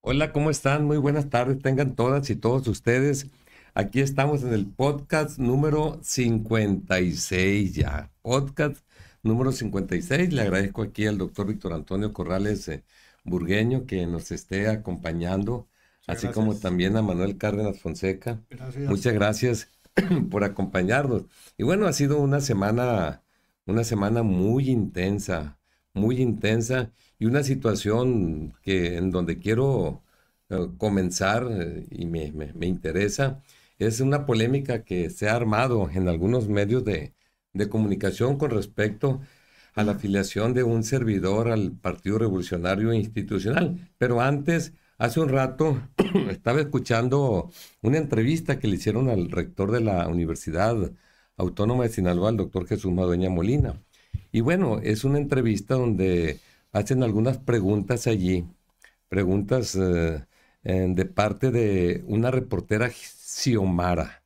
Hola, ¿cómo están? Muy buenas tardes, tengan todas y todos ustedes. Aquí estamos en el podcast número 56 ya. Podcast número 56. Le agradezco aquí al doctor Víctor Antonio Corrales eh, Burgueño que nos esté acompañando, así como también a Manuel Cárdenas Fonseca. Muchas gracias por acompañarnos. Y bueno, ha sido una semana, una semana muy intensa, muy intensa. Y una situación que, en donde quiero eh, comenzar eh, y me, interesa es una polémica que se ha armado en algunos medios de, de comunicación con respecto a la afiliación de un servidor al Partido Revolucionario Institucional. Pero antes, hace un rato, estaba escuchando una entrevista que le hicieron al rector de la Universidad Autónoma de Sinaloa, el doctor Jesús Madueña Molina. Y bueno, es una entrevista donde hacen algunas preguntas allí, preguntas eh, de parte de una reportera Xiomara,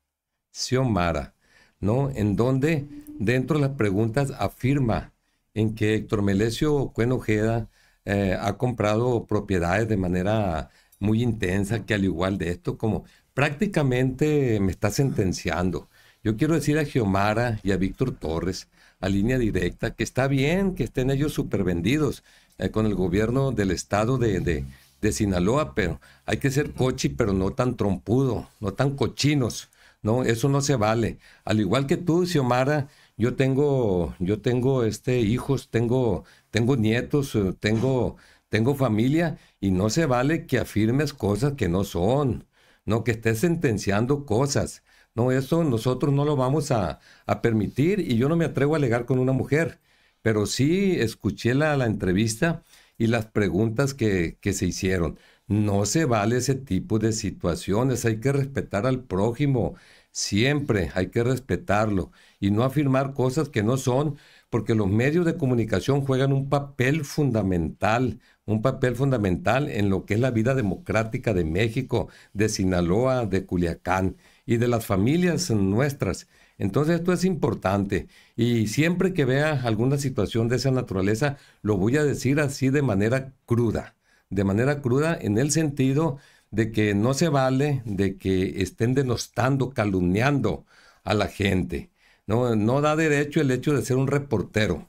Xiomara, ¿no? En donde dentro de las preguntas afirma en que Héctor Melesio Cuenojeda eh, ha comprado propiedades de manera muy intensa, que al igual de esto, como prácticamente me está sentenciando. Yo quiero decir a Xiomara y a Víctor Torres, a línea directa, que está bien que estén ellos supervendidos, eh, con el gobierno del estado de, de, de, Sinaloa, pero hay que ser cochi, pero no tan trompudo, no tan cochinos. No, eso no se vale. Al igual que tú, Xiomara, yo tengo, yo tengo este, hijos, tengo, tengo nietos, eh, tengo, tengo familia, y no se vale que afirmes cosas que no son, no que estés sentenciando cosas. No, eso nosotros no lo vamos a, a permitir y yo no me atrevo a alegar con una mujer. Pero sí escuché la, la entrevista y las preguntas que se hicieron. No se vale ese tipo de situaciones, hay que respetar al prójimo, siempre hay que respetarlo y no afirmar cosas que no son, porque los medios de comunicación juegan un papel fundamental, un papel fundamental en lo que es la vida democrática de México, de Sinaloa, de Culiacán y de las familias nuestras. Entonces esto es importante y siempre que vea alguna situación de esa naturaleza, lo voy a decir así de manera cruda, de manera cruda en el sentido de que no se vale de que estén denostando, calumniando a la gente. No, no da derecho el hecho de ser un reportero.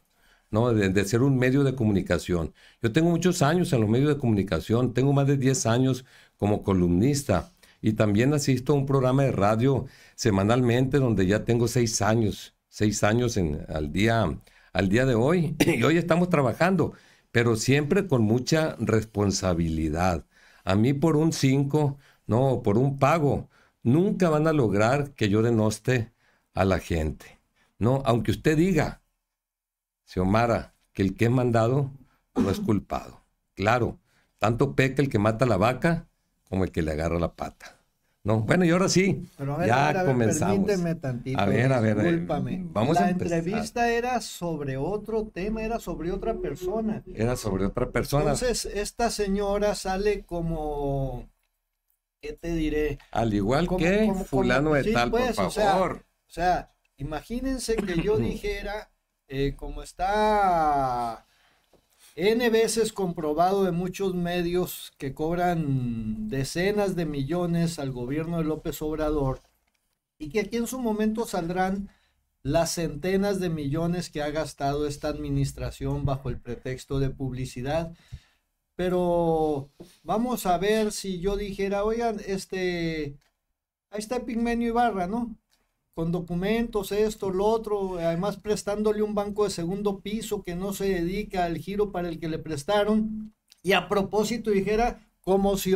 ¿no? de, ser un medio de comunicación. Yo tengo muchos años en los medios de comunicación, tengo más de 10 años como columnista y también asisto a un programa de radio semanalmente donde ya tengo seis años, seis años en, al, día, al día de hoy. Y hoy estamos trabajando, pero siempre con mucha responsabilidad. A mí por un cinco, no, por un pago, nunca van a lograr que yo denoste a la gente. No, aunque usted diga, Xiomara, que el que es mandado no es culpado. Claro, tanto peca el que mata la vaca como el que le agarra la pata. No, bueno, y ahora sí, ya a ver, comenzamos. A ver, a ver, la entrevista era sobre otro tema, era sobre otra persona. Era sobre otra persona. Entonces, esta señora sale como, ¿qué te diré? Al igual que fulano de tal, por pues, favor. O sea, imagínense que yo dijera, eh, como está N veces comprobado de muchos medios que cobran decenas de millones al gobierno de López Obrador y que aquí en su momento saldrán las centenas de millones que ha gastado esta administración bajo el pretexto de publicidad. Pero vamos a ver si yo dijera, oigan, este, ahí está Pigmenio Ibarra, ¿no? con documentos, esto, lo otro, además prestándole un banco de segundo piso que no se dedica al giro para el que le prestaron. Y a propósito dijera, como si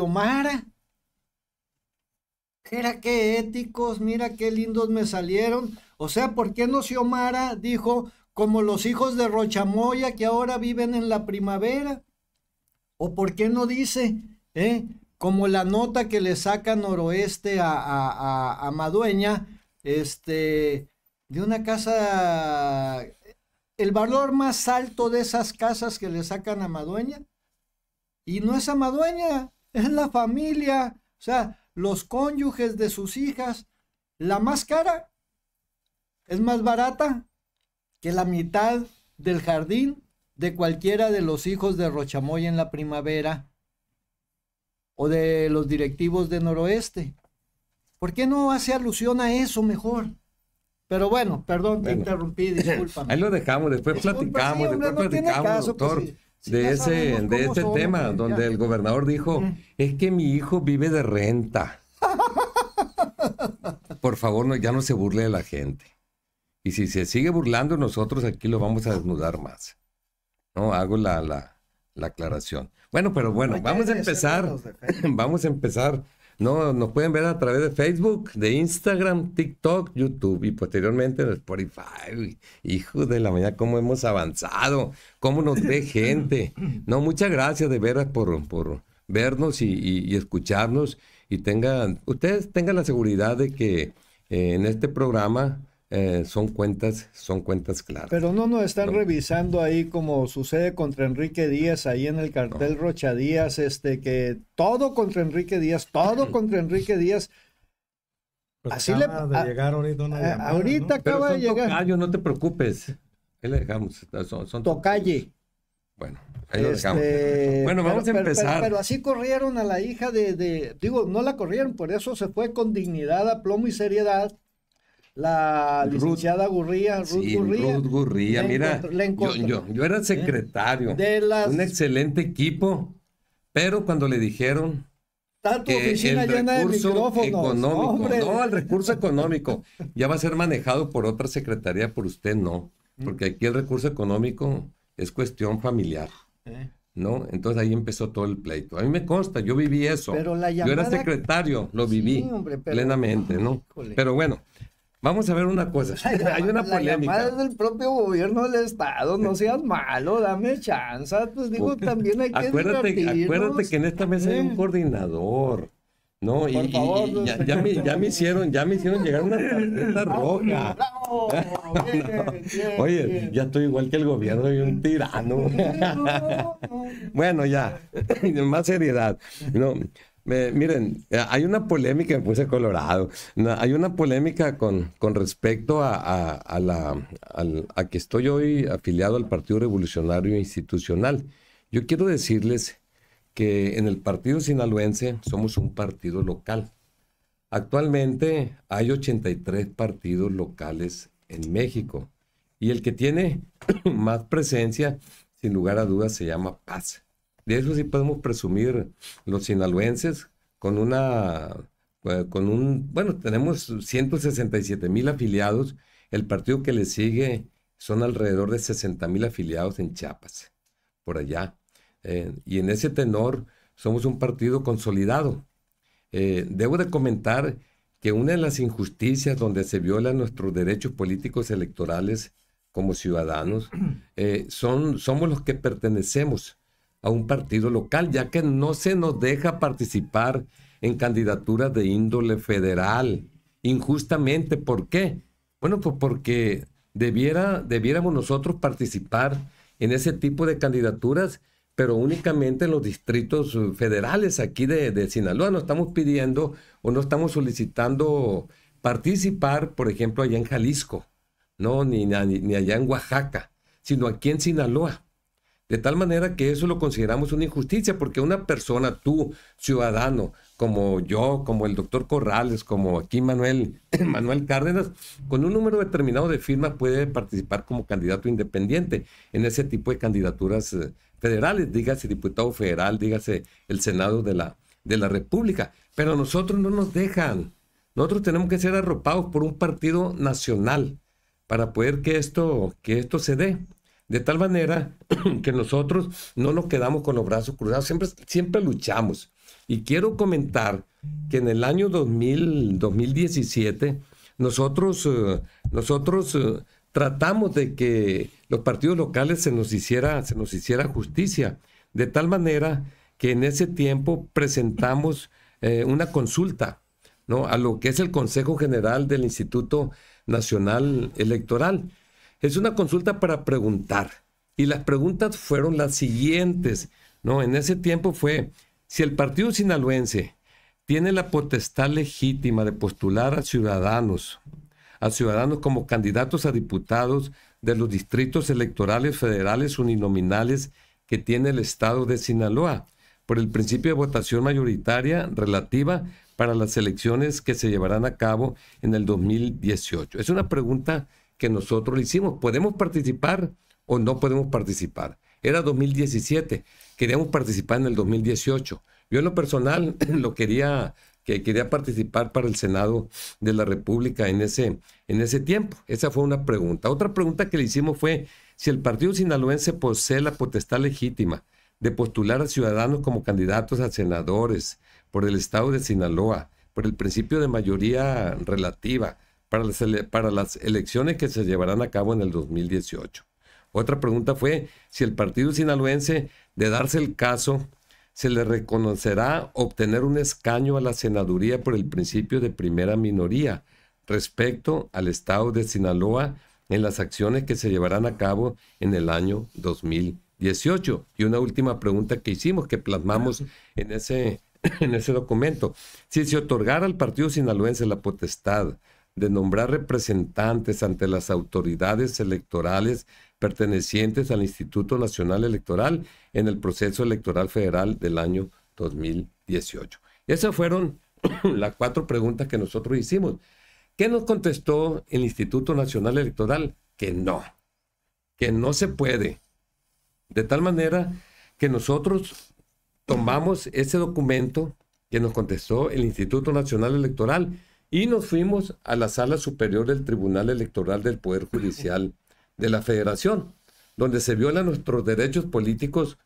era qué éticos, mira qué lindos me salieron. O sea, ¿por qué no Xiomara dijo como los hijos de Rochamoya que ahora viven en la primavera? ¿O por qué no dice, eh, como la nota que le saca Noroeste a, a, a Madueña, este, de una casa, el valor más alto de esas casas que le sacan a Madueña, y no es a Madueña, es la familia, o sea, los cónyuges de sus hijas, la más cara es más barata que la mitad del jardín de cualquiera de los hijos de Rochamoy en la primavera o de los directivos de Noroeste. ¿Por qué no hace alusión a eso mejor? Pero bueno, perdón, te interrumpí, discúlpame. Ahí lo dejamos, después platicamos, después platicamos, pues, doctor, de, ese, de este tema, donde el gobernador dijo, mm. es que mi hijo vive de renta. Por favor, no, ya no se burle de la gente. Y si se sigue burlando, nosotros aquí lo vamos a desnudar más. No, hago la, la, la aclaración. Bueno, pero bueno, vamos a empezar. Vamos a empezar no, nos pueden ver a través de Facebook, de Instagram, TikTok, YouTube y posteriormente en Spotify. Hijo de la mañana, cómo hemos avanzado, cómo nos ve gente. No, muchas gracias de veras por, por vernos y, escucharnos. Y tengan, ustedes tengan la seguridad de que eh, en este programa eh, son cuentas, son cuentas claras. Pero no nos están revisando ahí como sucede contra Enrique Díaz, ahí en el cartel Rocha Díaz, este que todo contra Enrique Díaz, todo contra Enrique Díaz. Pues así le de llegar ahorita Ahorita acaba de llegar. no te preocupes. le dejamos. Son, Tocalle. Bueno, ahí este, bueno, vamos a empezar. Pero, así corrieron a la hija de, de, Digo, no la corrieron, por eso se fue con dignidad, aplomo y seriedad la licenciada Gurría, Ruth Gurría. Ruth Gurría, mira, yo, yo, era ¿Eh? secretario, de un excelente equipo, pero cuando le dijeron que el recurso económico, no, el recurso económico ya va a ser manejado por otra secretaría, por usted no, mm. porque aquí el recurso económico es cuestión familiar. ¿Eh? ¿no? Entonces ahí empezó todo el pleito. A mí me consta, yo viví eso. Pero Yo era secretario, lo viví plenamente, ¿no? Pero bueno, Vamos a ver una cosa. Hay una polémica. La del propio gobierno del Estado. No seas malo, dame chance. Pues digo, también hay que. Acuérdate, acuérdate que en esta mesa hay un coordinador. No, Por y, favor, este ya, me, hicieron, ya me hicieron llegar una tarjeta roja. Oye, ya estoy igual que el gobierno y un tirano. bueno, ya, más seriedad. No, miren, eh, hay una polémica, Pues puse colorado, hay una polémica con, con respecto a, la, a que estoy hoy afiliado al Partido Revolucionario Institucional. Yo quiero decirles que en el Partido Sinaloense somos un partido local. Actualmente hay 83 partidos locales en México y el que tiene más presencia, sin lugar a dudas, se llama Paz de eso sí podemos presumir los sinaloenses con una, eh, con un, bueno, tenemos 167 mil afiliados, el partido que le sigue son alrededor de 60 mil afiliados en Chiapas, por allá. Eh, y en ese tenor somos un partido consolidado. Eh, debo de comentar que una de las injusticias donde se violan nuestros derechos políticos electorales como ciudadanos son, somos los que pertenecemos a un partido local, ya que no se nos deja participar en candidaturas de índole federal. Injustamente, ¿por qué? Bueno, pues porque debiera, debiéramos nosotros participar en ese tipo de candidaturas, pero únicamente en los distritos eh, federales aquí de, Sinaloa. No estamos pidiendo o no estamos solicitando participar, por ejemplo, allá en Jalisco, no, ni, ni allá en Oaxaca, sino aquí en Sinaloa. De tal manera que eso lo consideramos una injusticia, porque una persona, tú, ciudadano, como yo, como el doctor Corrales, como aquí Manuel, Manuel Cárdenas, con un número determinado de firmas puede participar como candidato independiente en ese tipo de candidaturas eh, federales, dígase diputado federal, dígase el Senado de la, de la República. Pero nosotros no nos dejan. Nosotros tenemos que ser arropados por un partido nacional para poder que esto, que esto se dé de tal manera que nosotros no nos quedamos con los brazos cruzados, siempre, siempre luchamos. Y quiero comentar que en el año 2000, 2017 nosotros, eh, nosotros eh, tratamos de que los partidos locales se nos, hiciera, se nos hiciera justicia, de tal manera que en ese tiempo presentamos eh, una consulta ¿no? a lo que es el Consejo General del Instituto Nacional Electoral es una consulta para preguntar. Y las preguntas fueron las siguientes. No, en ese tiempo fue, si el partido sinaloense tiene la potestad legítima de postular a ciudadanos, a ciudadanos como candidatos a diputados de los distritos electorales federales uninominales que tiene el estado de Sinaloa, por el principio de votación mayoritaria relativa para las elecciones que se llevarán a cabo en el 2018. Es una pregunta que nosotros le hicimos. Podemos participar o no podemos participar. Era 2017, queríamos participar en el 2018. Yo en lo personal lo quería, que quería participar para el Senado de la República en ese, en ese tiempo. Esa fue una pregunta. Otra pregunta que le hicimos fue si el Partido Sinaloense posee la potestad legítima de postular a ciudadanos como candidatos a senadores por el Estado de Sinaloa, por el principio de mayoría relativa, para las, elecciones que se llevarán a cabo en el 2018. Otra pregunta fue si el partido sinaloense, de darse el caso, se le reconocerá obtener un escaño a la senaduría por el principio de primera minoría respecto al estado de Sinaloa en las acciones que se llevarán a cabo en el año 2018. Y una última pregunta que hicimos, que plasmamos en ese, en ese documento. Si se otorgara al partido sinaloense la potestad de nombrar representantes ante las autoridades electorales pertenecientes al Instituto Nacional Electoral en el proceso electoral federal del año 2018. Esas fueron las cuatro preguntas que nosotros hicimos. ¿Qué nos contestó el Instituto Nacional Electoral? Que no, que no se puede. De tal manera que nosotros tomamos ese documento que nos contestó el Instituto Nacional Electoral y nos fuimos a la sala superior del Tribunal Electoral del Poder Judicial de la Federación, donde se violan nuestros derechos políticos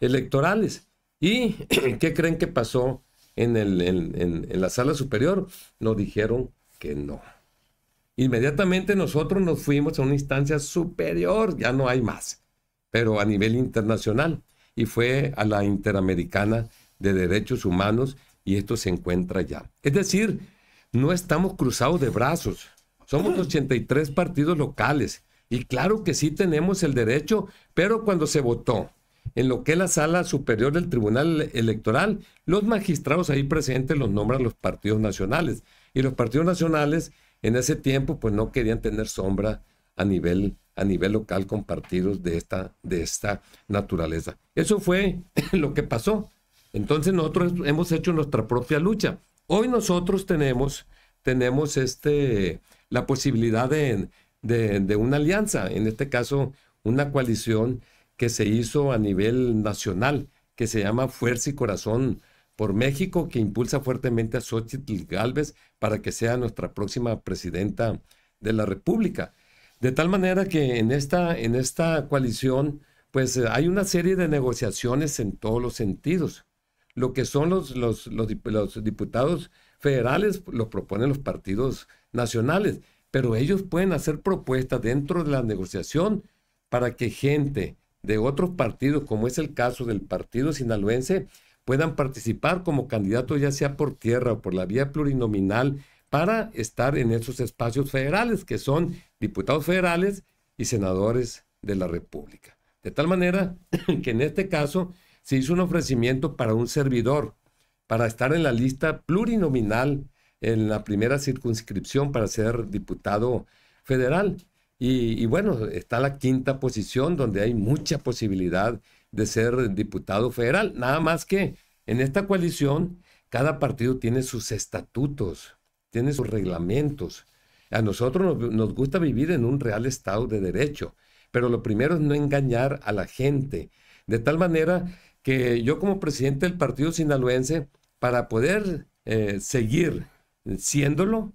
electorales. ¿Y qué creen que pasó en, la sala superior? Nos dijeron que no. Inmediatamente nosotros nos fuimos a una instancia superior, ya no hay más, pero a nivel internacional. Y fue a la Interamericana de Derechos Humanos y esto se encuentra ya. Es decir, no estamos cruzados de brazos. Somos 83 ah. partidos locales y claro que sí tenemos el derecho, pero cuando se votó en lo que es la sala superior del Tribunal Electoral, los magistrados ahí presentes los nombran los partidos nacionales y los partidos nacionales en ese tiempo pues no querían tener sombra a nivel a nivel local con partidos de esta de esta naturaleza. Eso fue lo que pasó. Entonces nosotros hemos hecho nuestra propia lucha. Hoy nosotros tenemos, tenemos este, la posibilidad de, una alianza, en este caso una coalición que se hizo a nivel nacional, que se llama Fuerza y Corazón por México, que impulsa fuertemente a Xochitl Galvez para que sea nuestra próxima presidenta de la República. De tal manera que en esta, en esta coalición, pues hay una serie de negociaciones en todos los sentidos lo que son los, los, los, diputados federales lo proponen los partidos nacionales, pero ellos pueden hacer propuestas dentro de la negociación para que gente de otros partidos, como es el caso del partido sinaloense, puedan participar como candidatos ya sea por tierra o por la vía plurinominal para estar en esos espacios federales que son diputados federales y senadores de la República. De tal manera que en este caso se hizo un ofrecimiento para un servidor, para estar en la lista plurinominal en la primera circunscripción para ser diputado federal. Y, bueno, está la quinta posición donde hay mucha posibilidad de ser diputado federal. Nada más que en esta coalición cada partido tiene sus estatutos, tiene sus reglamentos. A nosotros nos, nos gusta vivir en un real Estado de derecho, pero lo primero es no engañar a la gente, de tal manera que yo como presidente del Partido Sinaloense, para poder eh, seguir siéndolo,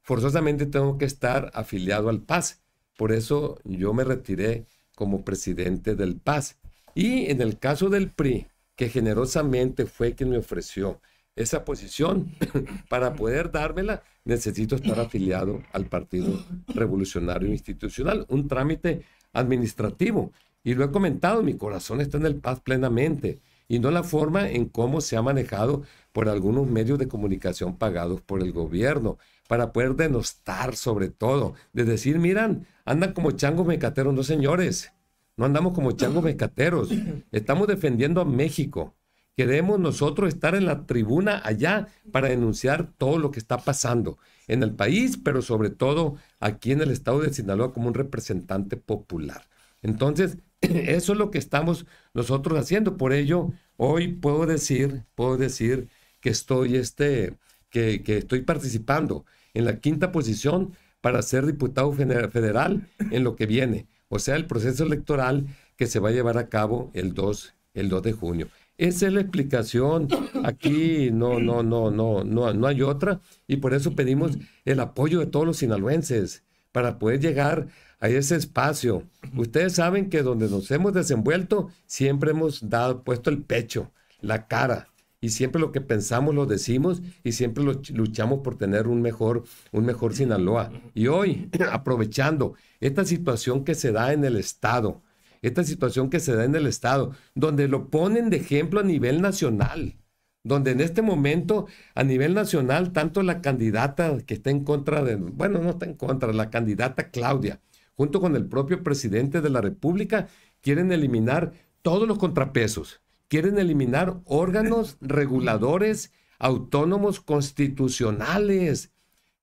forzosamente tengo que estar afiliado al PAS. Por eso yo me retiré como presidente del PAS. Y en el caso del PRI, que generosamente fue quien me ofreció esa posición, para poder dármela, necesito estar afiliado al Partido Revolucionario Institucional, un trámite administrativo y lo he comentado, mi corazón está en el paz plenamente y no la forma en cómo se ha manejado por algunos medios de comunicación pagados por el gobierno para poder denostar sobre todo, de decir, miran, andan como changos mecateros, no señores, no andamos como changos ah. mecateros, estamos defendiendo a México, queremos nosotros estar en la tribuna allá para denunciar todo lo que está pasando en el país, pero sobre todo aquí en el estado de Sinaloa como un representante popular. Entonces, Eso es lo que estamos nosotros haciendo. Por ello, hoy puedo decir, puedo decir que estoy, este, que, estoy participando en la quinta posición para ser diputado federal en lo que viene. O sea, el proceso electoral que se va a llevar a cabo el 2, el 2 de junio. Esa es la explicación. Aquí no, no, no, no, no, no hay otra. Y por eso pedimos el apoyo de todos los sinaloenses para poder llegar hay ese espacio. Ustedes saben que donde nos hemos desenvuelto, siempre hemos dado, puesto el pecho, la cara, y siempre lo que pensamos lo decimos y siempre luchamos por tener un mejor, un mejor Sinaloa. Y hoy, aprovechando esta situación que se da en el Estado, esta situación que se da en el Estado, donde lo ponen de ejemplo a nivel nacional, donde en este momento a nivel nacional tanto la candidata que está en contra de, bueno, no está en contra, la candidata Claudia, junto con el propio presidente de la República, quieren eliminar todos los contrapesos, quieren eliminar órganos reguladores autónomos constitucionales,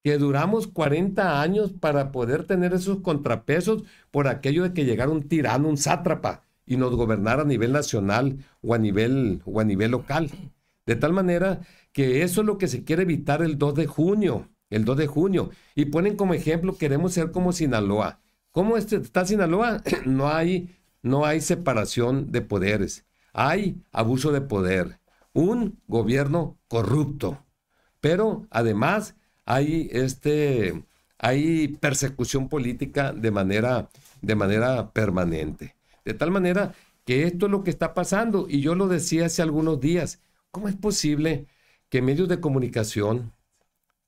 que duramos 40 años para poder tener esos contrapesos por aquello de que llegara un tirano, un sátrapa, y nos gobernara a nivel nacional o a nivel, o a nivel local. De tal manera que eso es lo que se quiere evitar el 2 de junio, el 2 de junio. Y ponen como ejemplo, queremos ser como Sinaloa. ¿Cómo este, está Sinaloa? No hay, no hay separación de poderes. Hay abuso de poder. Un gobierno corrupto. Pero además hay, este, hay persecución política de manera, de manera permanente. De tal manera que esto es lo que está pasando. Y yo lo decía hace algunos días. ¿Cómo es posible que medios de comunicación,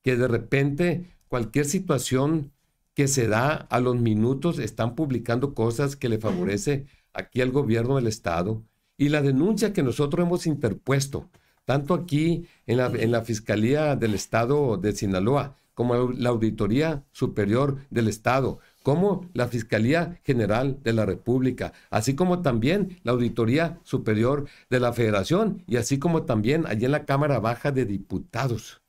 que de repente cualquier situación que se da a los minutos, están publicando cosas que le favorece aquí al gobierno del Estado. Y la denuncia que nosotros hemos interpuesto, tanto aquí en la, Fiscalía del Estado de Sinaloa, como la Auditoría Superior del Estado, como la Fiscalía General de la República, así como también la Auditoría Superior de la Federación y así como también allí en la Cámara Baja de Diputados,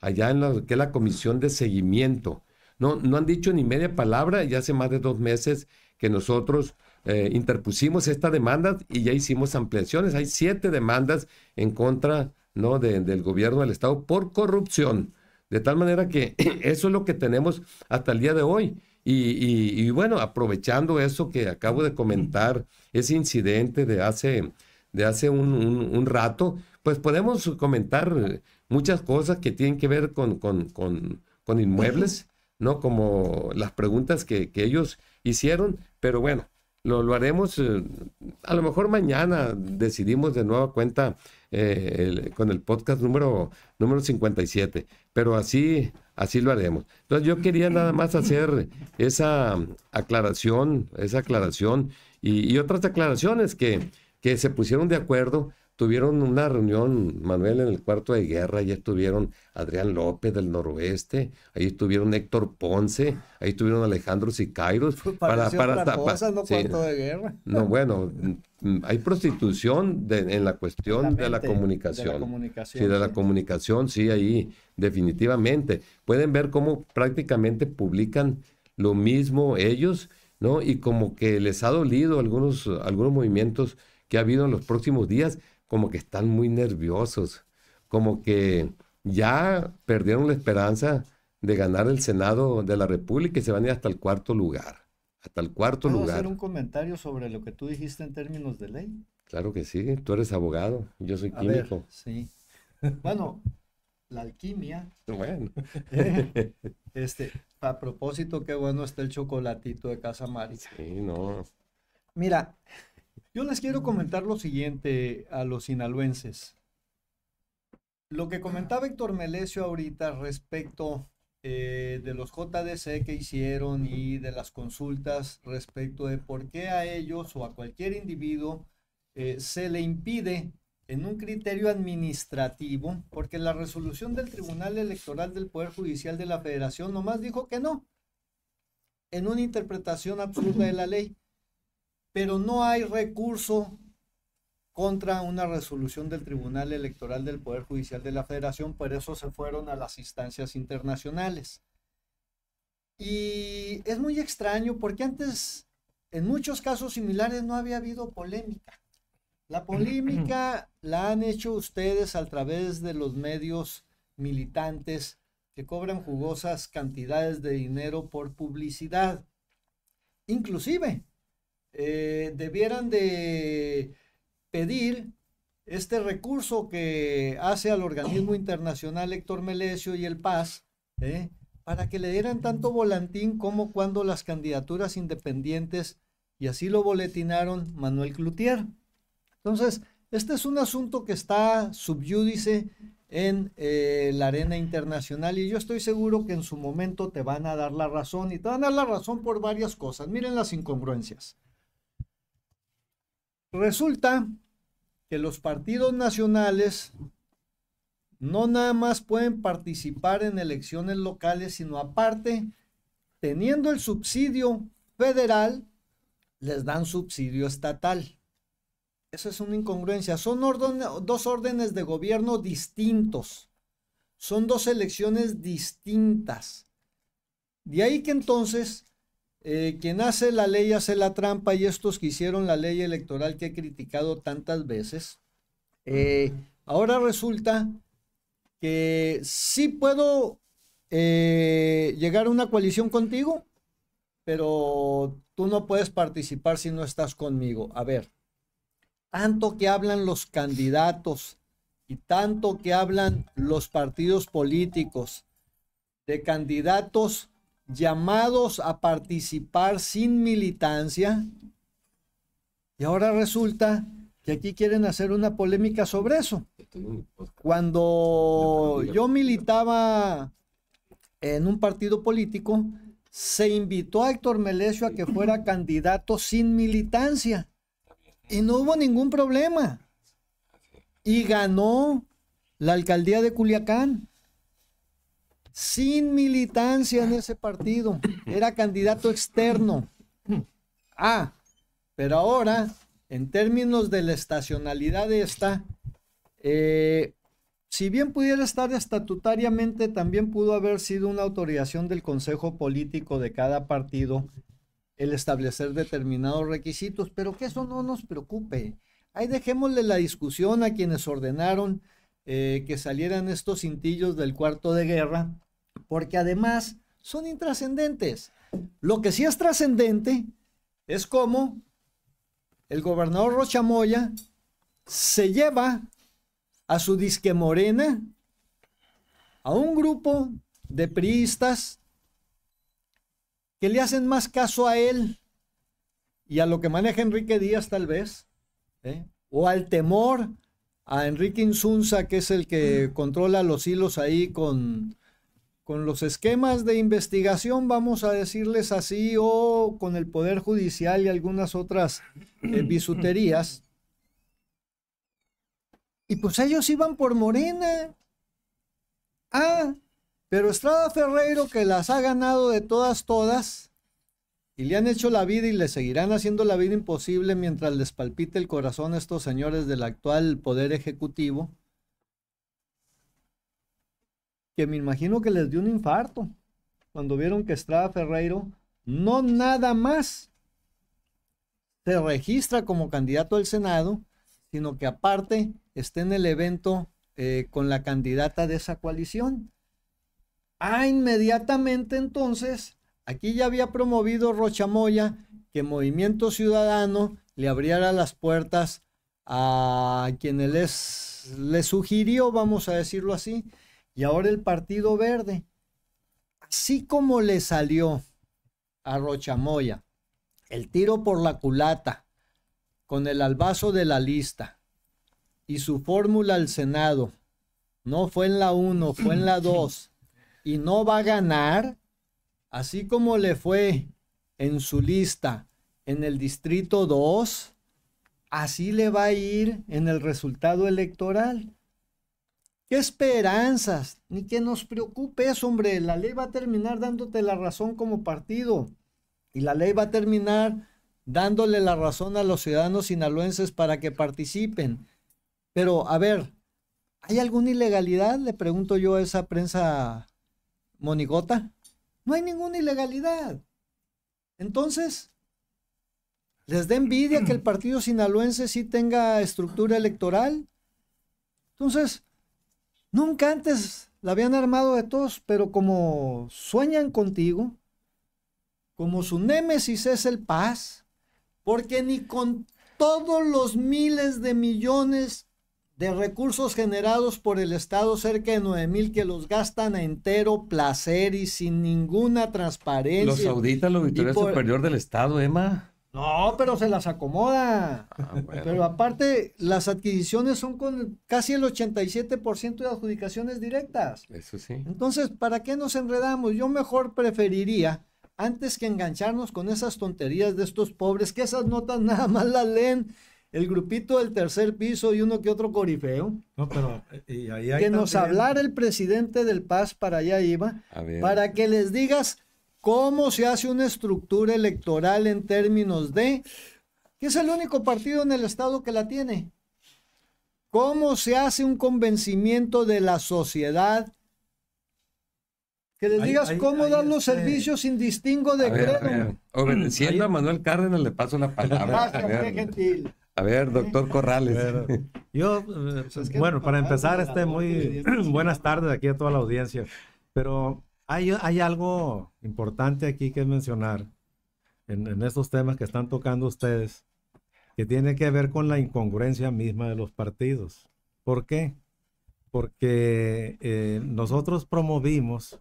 allá en la, que la Comisión de Seguimiento no, no han dicho ni media palabra y hace más de dos meses que nosotros eh, interpusimos esta demanda y ya hicimos ampliaciones. Hay siete demandas en contra ¿no? del gobierno del Estado por corrupción. De tal manera que eso es lo que tenemos hasta el día de hoy. Y, bueno, aprovechando eso que acabo de comentar, ese incidente de hace, de hace un, rato, pues podemos comentar muchas cosas que tienen que ver con, con, con, con inmuebles, ¿no? Como las preguntas que, ellos hicieron, pero bueno, lo, haremos, eh, a lo mejor mañana decidimos de nueva cuenta eh, con el podcast número, número 57, pero así, así lo haremos. Entonces yo quería nada más hacer esa aclaración, esa aclaración y, otras aclaraciones que, que se pusieron de acuerdo Tuvieron una reunión, Manuel, en el cuarto de guerra, ahí estuvieron Adrián López del noroeste, ahí estuvieron Héctor Ponce, ahí estuvieron Alejandro Sicairos. Pues, pues, para, para, para no cuarto de guerra. No, bueno, mm, hay prostitución en la cuestión de la comunicación. De la comunicación. Sí, de la comunicación, sí, ahí definitivamente. Pueden ver cómo prácticamente publican lo mismo ellos, ¿no? Y como que les ha dolido algunos, algunos movimientos que ha habido en los próximos días, como que están muy nerviosos, como que ya perdieron la esperanza de ganar el Senado de la República y se van a ir hasta el cuarto lugar. Hasta el cuarto ¿Puedo lugar. hacer un comentario sobre lo que tú dijiste en términos de ley? Claro que sí, tú eres abogado, yo soy químico. Ver, sí. Bueno, la alquimia. Bueno. este, a propósito, qué bueno está el chocolatito de Casa Mari. Sí, no. Mira, yo les quiero comentar lo siguiente a los sinaloenses. Lo que comentaba Héctor Melesio ahorita respecto eh, de los JDC que hicieron y de las consultas respecto de por qué a ellos o a cualquier individuo eh, se le impide en un criterio administrativo, porque la resolución del Tribunal Electoral del Poder Judicial de la Federación nomás dijo que no, en una interpretación absurda de la ley pero no hay recurso contra una resolución del Tribunal Electoral del Poder Judicial de la Federación, por eso se fueron a las instancias internacionales. Y es muy extraño porque antes, en muchos casos similares, no había habido polémica. La polémica la han hecho ustedes a través de los medios militantes que cobran jugosas cantidades de dinero por publicidad. Inclusive, eh, debieran de pedir este recurso que hace al organismo internacional Héctor Melesio y el Paz, ¿eh? para que le dieran tanto volantín como cuando las candidaturas independientes, y así lo boletinaron Manuel Clutier Entonces, este es un asunto que está subyúdice en eh, la arena internacional y yo estoy seguro que en su momento te van a dar la razón y te van a dar la razón por varias cosas. Miren las incongruencias. Resulta que los partidos nacionales no nada más pueden participar en elecciones locales, sino aparte, teniendo el subsidio federal, les dan subsidio estatal. Esa es una incongruencia. Son dos órdenes de gobierno distintos. Son dos elecciones distintas. De ahí que entonces eh, quien hace la ley hace la trampa y estos que hicieron la ley electoral que he criticado tantas veces. Eh, ahora resulta que sí puedo eh, llegar a una coalición contigo, pero tú no puedes participar si no estás conmigo. A ver, tanto que hablan los candidatos y tanto que hablan los partidos políticos de candidatos llamados a participar sin militancia. Y ahora resulta que aquí quieren hacer una polémica sobre eso. Cuando yo militaba en un partido político, se invitó a Héctor Melesio a que fuera candidato sin militancia. Y no hubo ningún problema. Y ganó la alcaldía de Culiacán sin militancia en ese partido. Era candidato externo. Ah, pero ahora, en términos de la estacionalidad esta, eh, si bien pudiera estar estatutariamente, también pudo haber sido una autorización del Consejo Político de cada partido el establecer determinados requisitos, pero que eso no nos preocupe. Ahí dejémosle la discusión a quienes ordenaron eh, que salieran estos cintillos del cuarto de guerra, porque además son intrascendentes. Lo que sí es trascendente es cómo el gobernador Rochamoya se lleva a su disque morena a un grupo de priistas que le hacen más caso a él y a lo que maneja Enrique Díaz tal vez, ¿eh? o al temor a Enrique Insunza, que es el que mm. controla los hilos ahí con, los esquemas de investigación, vamos a decirles así, o con el Poder Judicial y algunas otras eh, bisuterías. Y pues ellos iban por Morena. Ah, pero Estrada Ferreiro, que las ha ganado de todas, todas, y le han hecho la vida y le seguirán haciendo la vida imposible mientras les palpite el corazón a estos señores del actual Poder Ejecutivo, que me imagino que les dio un infarto cuando vieron que Estrada Ferreiro no nada más se registra como candidato al Senado, sino que aparte esté en el evento eh, con la candidata de esa coalición. Ah, inmediatamente entonces Aquí ya había promovido Rochamoya que Movimiento Ciudadano le abriera las puertas a quienes les, le sugirió, vamos a decirlo así, y ahora el Partido Verde. Así como le salió a Rochamoya el tiro por la culata con el albazo de la lista y su fórmula al Senado, no fue en la 1, fue en la 2, y no va a ganar, Así como le fue en su lista en el distrito 2, así le va a ir en el resultado electoral. ¿Qué esperanzas? Ni que nos preocupes, hombre. La ley va a terminar dándote la razón como partido. Y la ley va a terminar dándole la razón a los ciudadanos sinaloenses para que participen. Pero, a ver, ¿hay alguna ilegalidad? Le pregunto yo a esa prensa monigota. No hay ninguna ilegalidad. Entonces, ¿les da envidia que el partido sinaloense sí tenga estructura electoral? Entonces, nunca antes la habían armado de todos, pero como sueñan contigo, como su némesis es el paz, porque ni con todos los miles de millones de recursos generados por el Estado, cerca de 9 mil que los gastan a entero placer y sin ninguna transparencia. Los audita la Auditoría Superior del Estado, Emma. No, pero se las acomoda. Ah, pero aparte, las adquisiciones son con casi el 87% de adjudicaciones directas. Eso sí. Entonces, ¿para qué nos enredamos? Yo mejor preferiría, antes que engancharnos con esas tonterías de estos pobres, que esas notas nada más las leen el grupito del tercer piso y uno que otro corifeo. que nos hablara el presidente del Paz, para allá iba, para que les digas cómo se hace una estructura electoral en términos de que es el único partido en el Estado que la tiene. ¿Cómo se hace un convencimiento de la sociedad? Que les digas cómo dan los este servicios sin distingo de credo. Obedeciendo a Manuel Cárdenas, le paso la palabra. Gracias, gentil. A ver, doctor Corrales. yo, pues eh, bueno, para empezar, este muy buenas tardes aquí a toda la audiencia. Pero hay, hay algo importante aquí que mencionar en, estos temas que están tocando ustedes, que tiene que ver con la incongruencia misma de los partidos. ¿Por qué? Porque eh, nosotros promovimos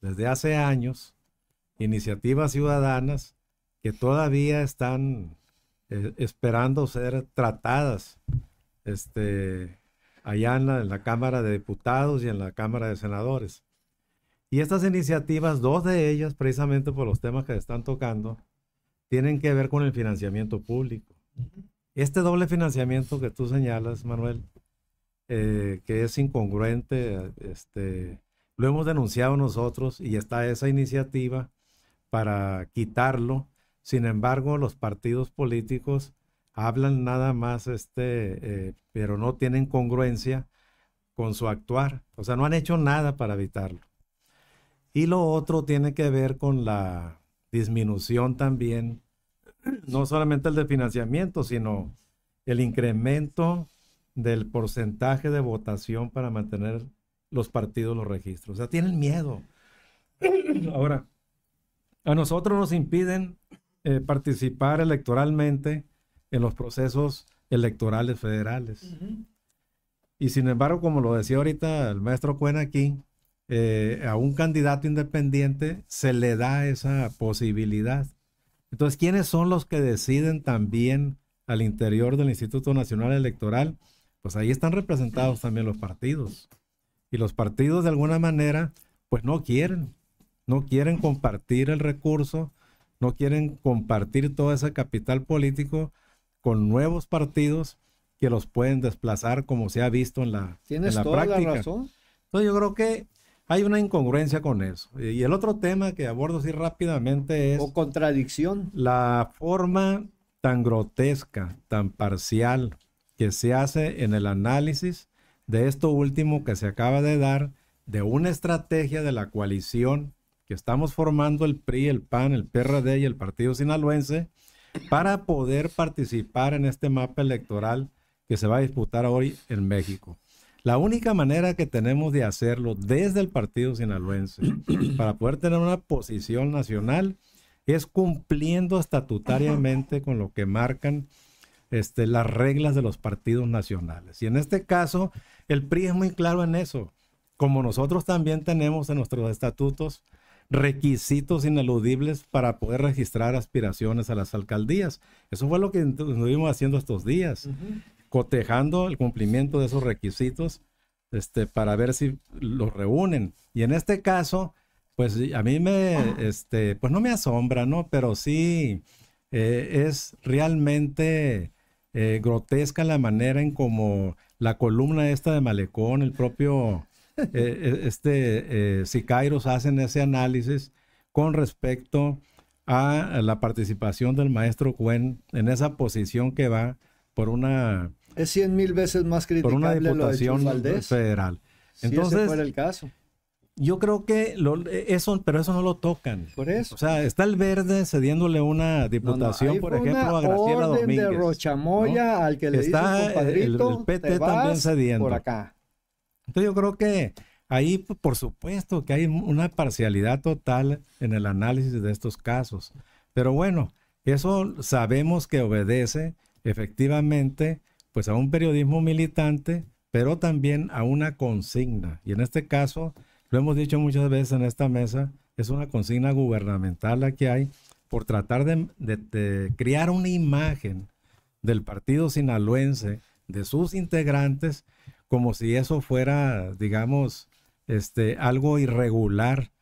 desde hace años iniciativas ciudadanas que todavía están eh, esperando ser tratadas este, allá en la, Cámara de Diputados y en la Cámara de Senadores. Y estas iniciativas, dos de ellas, precisamente por los temas que están tocando, tienen que ver con el financiamiento público. Este doble financiamiento que tú señalas, Manuel, eh, que es incongruente, este, lo hemos denunciado nosotros y está esa iniciativa para quitarlo sin embargo, los partidos políticos hablan nada más, este, eh, pero no tienen congruencia con su actuar. O sea, no han hecho nada para evitarlo. Y lo otro tiene que ver con la disminución también, no solamente el de financiamiento, sino el incremento del porcentaje de votación para mantener los partidos, los registros. O sea, tienen miedo. Ahora, a nosotros nos impiden eh, participar electoralmente en los procesos electorales federales. Y sin embargo, como lo decía ahorita el maestro Cuen aquí, eh, a un candidato independiente se le da esa posibilidad. Entonces, ¿quiénes son los que deciden también al interior del Instituto Nacional Electoral? Pues ahí están representados también los partidos. Y los partidos de alguna manera, pues no quieren, no quieren compartir el recurso, no quieren compartir todo ese capital político con nuevos partidos que los pueden desplazar como se ha visto en la, ¿Tienes la práctica. razón. Entonces yo creo que hay una incongruencia con eso. Y el otro tema que abordo así rápidamente es... O contradicción. La forma tan grotesca, tan parcial que se hace en el análisis de esto último que se acaba de dar, de una estrategia de la coalición que estamos formando el PRI, el PAN, el PRD y el Partido Sinaloense para poder participar en este mapa electoral que se va a disputar hoy en México. La única manera que tenemos de hacerlo desde el Partido Sinaloense para poder tener una posición nacional es cumpliendo estatutariamente con lo que marcan este, las reglas de los partidos nacionales. Y en este caso, el PRI es muy claro en eso, como nosotros también tenemos en nuestros estatutos requisitos ineludibles para poder registrar aspiraciones a las alcaldías. Eso fue lo que estuvimos haciendo estos días, cotejando el cumplimiento de esos requisitos este, para ver si los reúnen. Y en este caso, pues a mí me, este, pues no me asombra, ¿no? Pero sí eh, es realmente eh, grotesca la manera en como la columna esta de Malecón, el propio Eh, eh, este, eh, Sicairos hacen ese análisis con respecto a la participación del maestro Cuen en esa posición que va por una... Es 100 mil veces más criticable por una diputación federal. Entonces, el caso. Yo creo que eso, pero eso no lo tocan. Por eso. O sea, está el verde cediéndole una diputación, por ejemplo, a Graciela orden Domínguez. de Rochamoya al que le está el, PT también cediendo. Por acá. Entonces yo creo que ahí, pues, por supuesto, que hay una parcialidad total en el análisis de estos casos. Pero bueno, eso sabemos que obedece efectivamente pues a un periodismo militante, pero también a una consigna. Y en este caso, lo hemos dicho muchas veces en esta mesa, es una consigna gubernamental la que hay por tratar de, de crear una imagen del partido sinaloense, de sus integrantes, como si eso fuera, digamos, este, algo irregular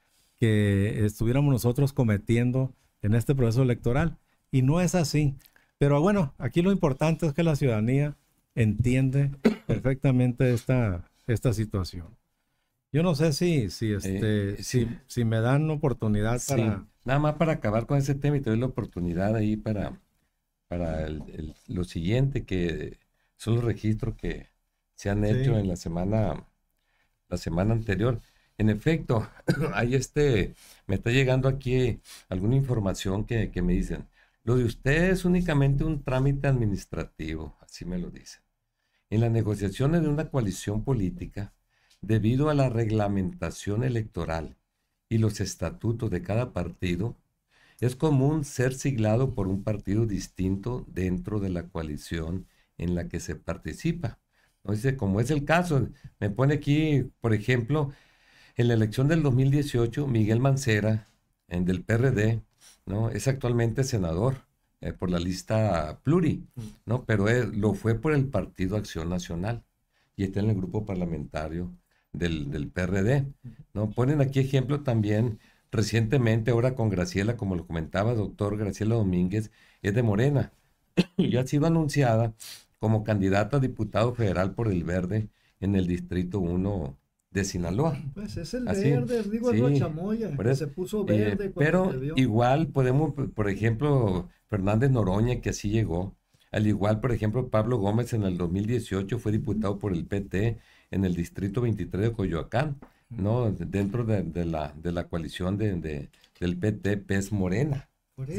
que estuviéramos nosotros cometiendo en este proceso electoral. Y no es así. Pero bueno, aquí lo importante es que la ciudadanía entiende perfectamente esta, esta situación. Yo no sé si, si, este, eh, si, si, me dan oportunidad para... Nada más para acabar con ese tema y te doy la oportunidad ahí para, para el, lo siguiente, que son los registros que se han hecho en la semana, la semana anterior. En efecto, hay este, me está llegando aquí alguna información que, que, me dicen, lo de usted es únicamente un trámite administrativo, así me lo dicen. En las negociaciones de una coalición política, debido a la reglamentación electoral y los estatutos de cada partido, es común ser siglado por un partido distinto dentro de la coalición en la que se participa. Dice, como es el caso, me pone aquí, por ejemplo, en la elección del 2018, Miguel Mancera, en del PRD, ¿no? Es actualmente senador eh, por la lista pluri, mm. ¿no? Pero él, lo fue por el Partido Acción Nacional y está en el grupo parlamentario del, del PRD, ¿no? Ponen aquí ejemplo también recientemente, ahora con Graciela, como lo comentaba el doctor Graciela Domínguez, es de Morena y ha sido anunciada como candidato a diputado federal por el Verde en el Distrito 1 de Sinaloa. Pues es el verde, digo, sí, chamoya, que se puso eh, verde. pero igual podemos, por ejemplo, Fernández Noroña, que así llegó, al igual, por ejemplo, Pablo Gómez en el 2018 fue diputado por el PT en el Distrito 23 de Coyoacán, ¿no? Dentro de, la, de la coalición de, del PT pez Morena. Pues.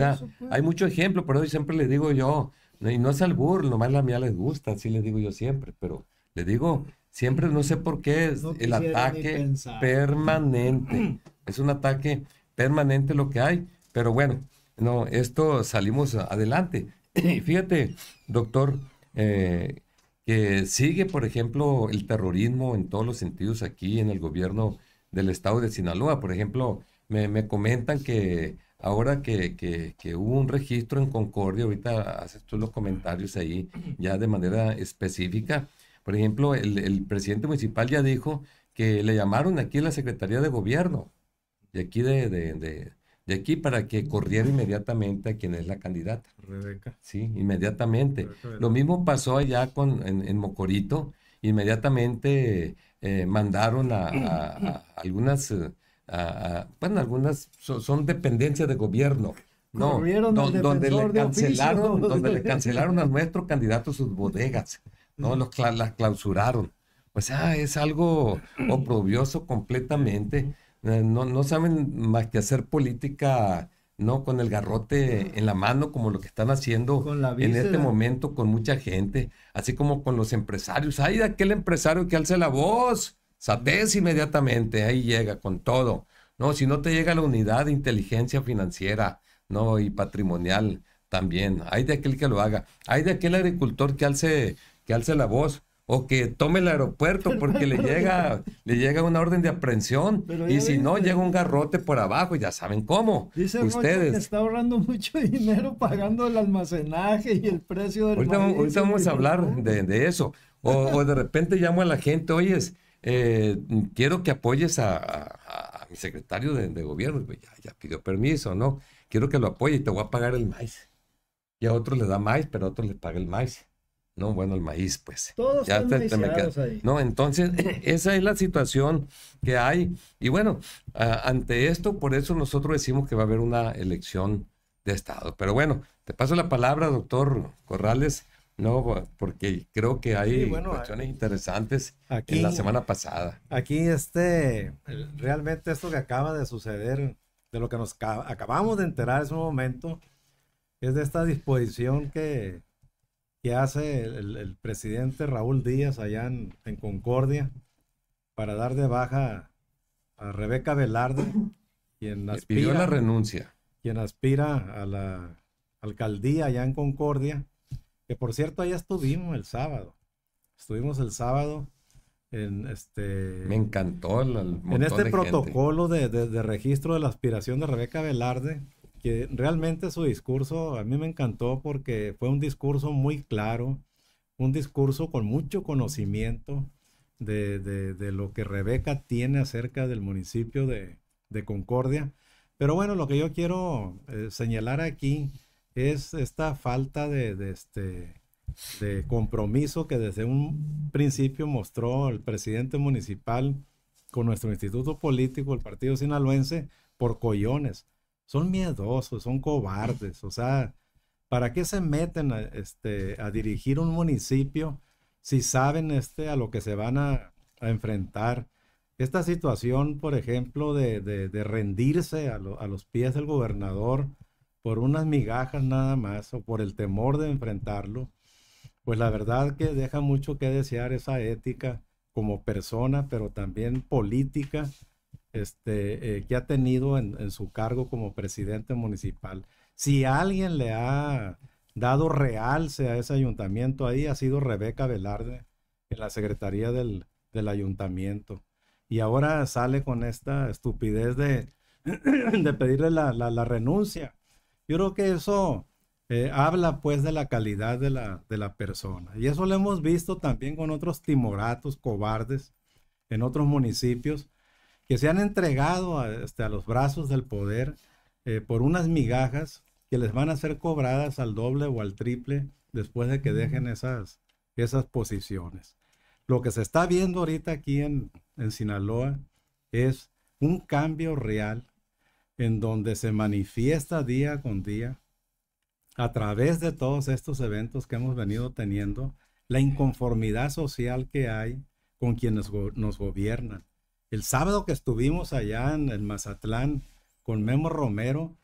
hay muchos ejemplos, pero hoy siempre le digo yo, y no es albur, nomás la mía les gusta, así le digo yo siempre, pero le digo, siempre no sé por qué es el ataque permanente. Es un ataque permanente lo que hay, pero bueno, no, esto salimos adelante. Y fíjate, doctor, eh, que sigue, por ejemplo, el terrorismo en todos los sentidos aquí en el gobierno del estado de Sinaloa. Por ejemplo, me, me comentan que ahora que, hubo un registro en Concordia, ahorita haces tú los comentarios ahí ya de manera específica. Por ejemplo, el, presidente municipal ya dijo que le llamaron aquí a la Secretaría de Gobierno, de aquí, de, aquí para que corriera inmediatamente a quien es la candidata. Rebeca. Sí, inmediatamente. Lo mismo pasó allá con, en, Mocorito. Inmediatamente eh, mandaron a, algunas... Eh, bueno, algunas son, dependencias de gobierno. No, donde, le cancelaron, donde le cancelaron a nuestro candidato sus bodegas, no los las clausuraron. Pues ah, es algo oprobioso completamente. Eh, no, no saben más que hacer política no con el garrote en la mano como lo que están haciendo en este momento con mucha gente, así como con los empresarios. Hay de aquel empresario que alza la voz Satés inmediatamente, ahí llega con todo. No, si no te llega la unidad de inteligencia financiera, no, y patrimonial también. Hay de aquel que lo haga. Hay de aquel agricultor que alce, que alce la voz o que tome el aeropuerto porque le llega, le llega una orden de aprehensión y si no llega un garrote por abajo, ya saben cómo. Dice ustedes está ahorrando mucho dinero pagando el almacenaje y el precio del vamos a hablar de, eso. O, de repente llamo a la gente, oye eh, quiero que apoyes a, mi secretario de, gobierno. Pues ya, pidió permiso, ¿no? Quiero que lo apoye y te voy a pagar el maíz. Y a otros le da maíz, pero a otros le paga el maíz. No, bueno, el maíz, pues. Todos están No, entonces, esa es la situación que hay. Y bueno, ante esto, por eso nosotros decimos que va a haber una elección de Estado. Pero bueno, te paso la palabra, doctor Corrales no, porque creo que hay cuestiones eh, interesantes en la semana pasada. Aquí, este, realmente esto que acaba de suceder, de lo que nos acabamos de enterar en un momento, es de esta disposición que, que hace el, presidente Raúl Díaz allá en, Concordia para dar de baja a Rebeca Velarde, quien aspira, Quien aspira a la alcaldía allá en Concordia por cierto, allá estuvimos el sábado. Estuvimos el sábado en este... Me encantó En este protocolo de, registro de la aspiración de Rebeca Velarde, que realmente su discurso a mí me encantó porque fue un discurso muy claro, un discurso con mucho conocimiento de, de lo que Rebeca tiene acerca del municipio de, Concordia. Pero bueno, lo que yo quiero eh, señalar aquí es esta falta de, este, de compromiso que desde un principio mostró el presidente municipal con nuestro instituto político, el Partido Sinaloense, por collones. Son miedosos, son cobardes. O sea, ¿para qué se meten este, a, dirigir un municipio si saben este, a lo que se van a, enfrentar? Esta situación, por ejemplo, de, rendirse a, los pies del gobernador, por unas migajas nada más o por el temor de enfrentarlo, pues la verdad que deja mucho que desear esa ética como persona, pero también política este, eh, que ha tenido en, su cargo como presidente municipal. Si alguien le ha dado realce a ese ayuntamiento, ahí ha sido Rebeca Velarde en la Secretaría del, Ayuntamiento. Y ahora sale con esta estupidez de, de pedirle la, la renuncia yo creo que eso eh, habla pues de la calidad de la, persona. Y eso lo hemos visto también con otros timoratos cobardes en otros municipios que se han entregado a, este, los brazos del poder eh, por unas migajas que les van a ser cobradas al doble o al triple después de que dejen esas, esas posiciones. Lo que se está viendo ahorita aquí en Sinaloa es un cambio real en donde se manifiesta día con día, a través de todos estos eventos que hemos venido teniendo, la inconformidad social que hay con quienes nos gobiernan. El sábado que estuvimos allá en Mazatlán con Memo Romero,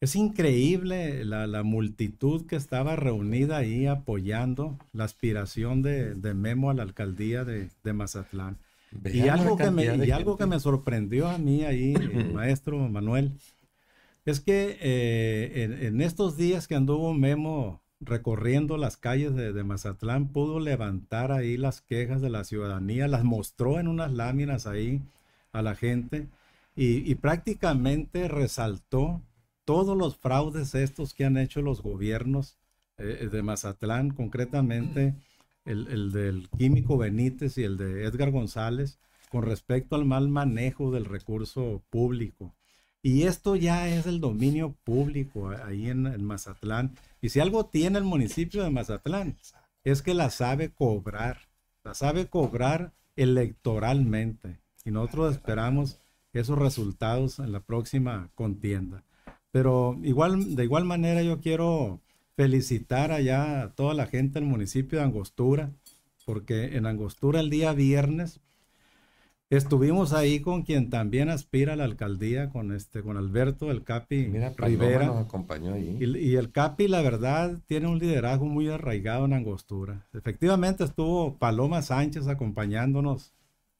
es increíble la, multitud que estaba reunida ahí apoyando la aspiración de, Memo a la alcaldía de Mazatlán. Y algo, que me, y algo que me sorprendió a mí ahí, el maestro Manuel, es que eh, en, estos días que anduvo Memo recorriendo las calles de, Mazatlán, pudo levantar ahí las quejas de la ciudadanía, las mostró en unas láminas ahí a la gente y, prácticamente resaltó todos los fraudes estos que han hecho los gobiernos eh, de Mazatlán, concretamente el, del químico Benítez y el de Edgar González, con respecto al mal manejo del recurso público. Y esto ya es el dominio público ahí en, Mazatlán. Y si algo tiene el municipio de Mazatlán, es que la sabe cobrar, la sabe cobrar electoralmente. Y nosotros esperamos esos resultados en la próxima contienda. Pero igual, de igual manera yo quiero felicitar allá a toda la gente del municipio de Angostura, porque en Angostura el día viernes estuvimos ahí con quien también aspira a la alcaldía, con este, con Alberto, el Capi Mira, Rivera. Nos acompañó Y, el Capi, la verdad, tiene un liderazgo muy arraigado en Angostura. Efectivamente estuvo Paloma Sánchez acompañándonos,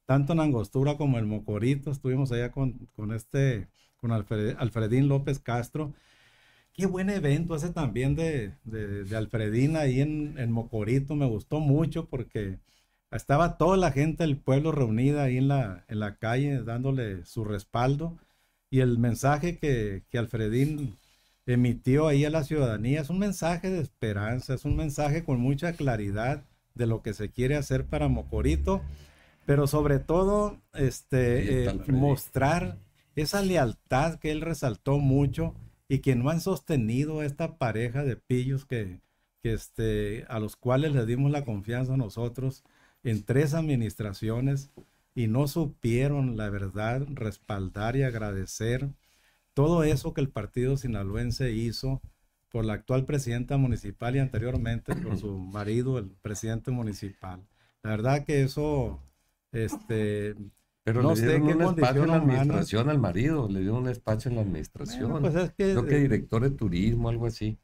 tanto en Angostura como en Mocorito, estuvimos allá con, con este, con Alfredín López Castro Qué buen evento ese también de, de, Alfredina ahí en, Mocorito. Me gustó mucho porque estaba toda la gente del pueblo reunida ahí en la, en la calle dándole su respaldo. Y el mensaje que, que Alfredín emitió ahí a la ciudadanía es un mensaje de esperanza, es un mensaje con mucha claridad de lo que se quiere hacer para Mocorito, pero sobre todo este, eh, mostrar esa lealtad que él resaltó mucho y que no han sostenido esta pareja de pillos que, este, a los cuales le dimos la confianza nosotros en tres administraciones y no supieron, la verdad, respaldar y agradecer todo eso que el partido sinaloense hizo por la actual presidenta municipal y anteriormente por su marido, el presidente municipal. La verdad que eso este, pero no le dieron un espacio en la administración al marido, le dieron un despacho en la administración. Bueno, pues que, Creo que director de turismo, algo así.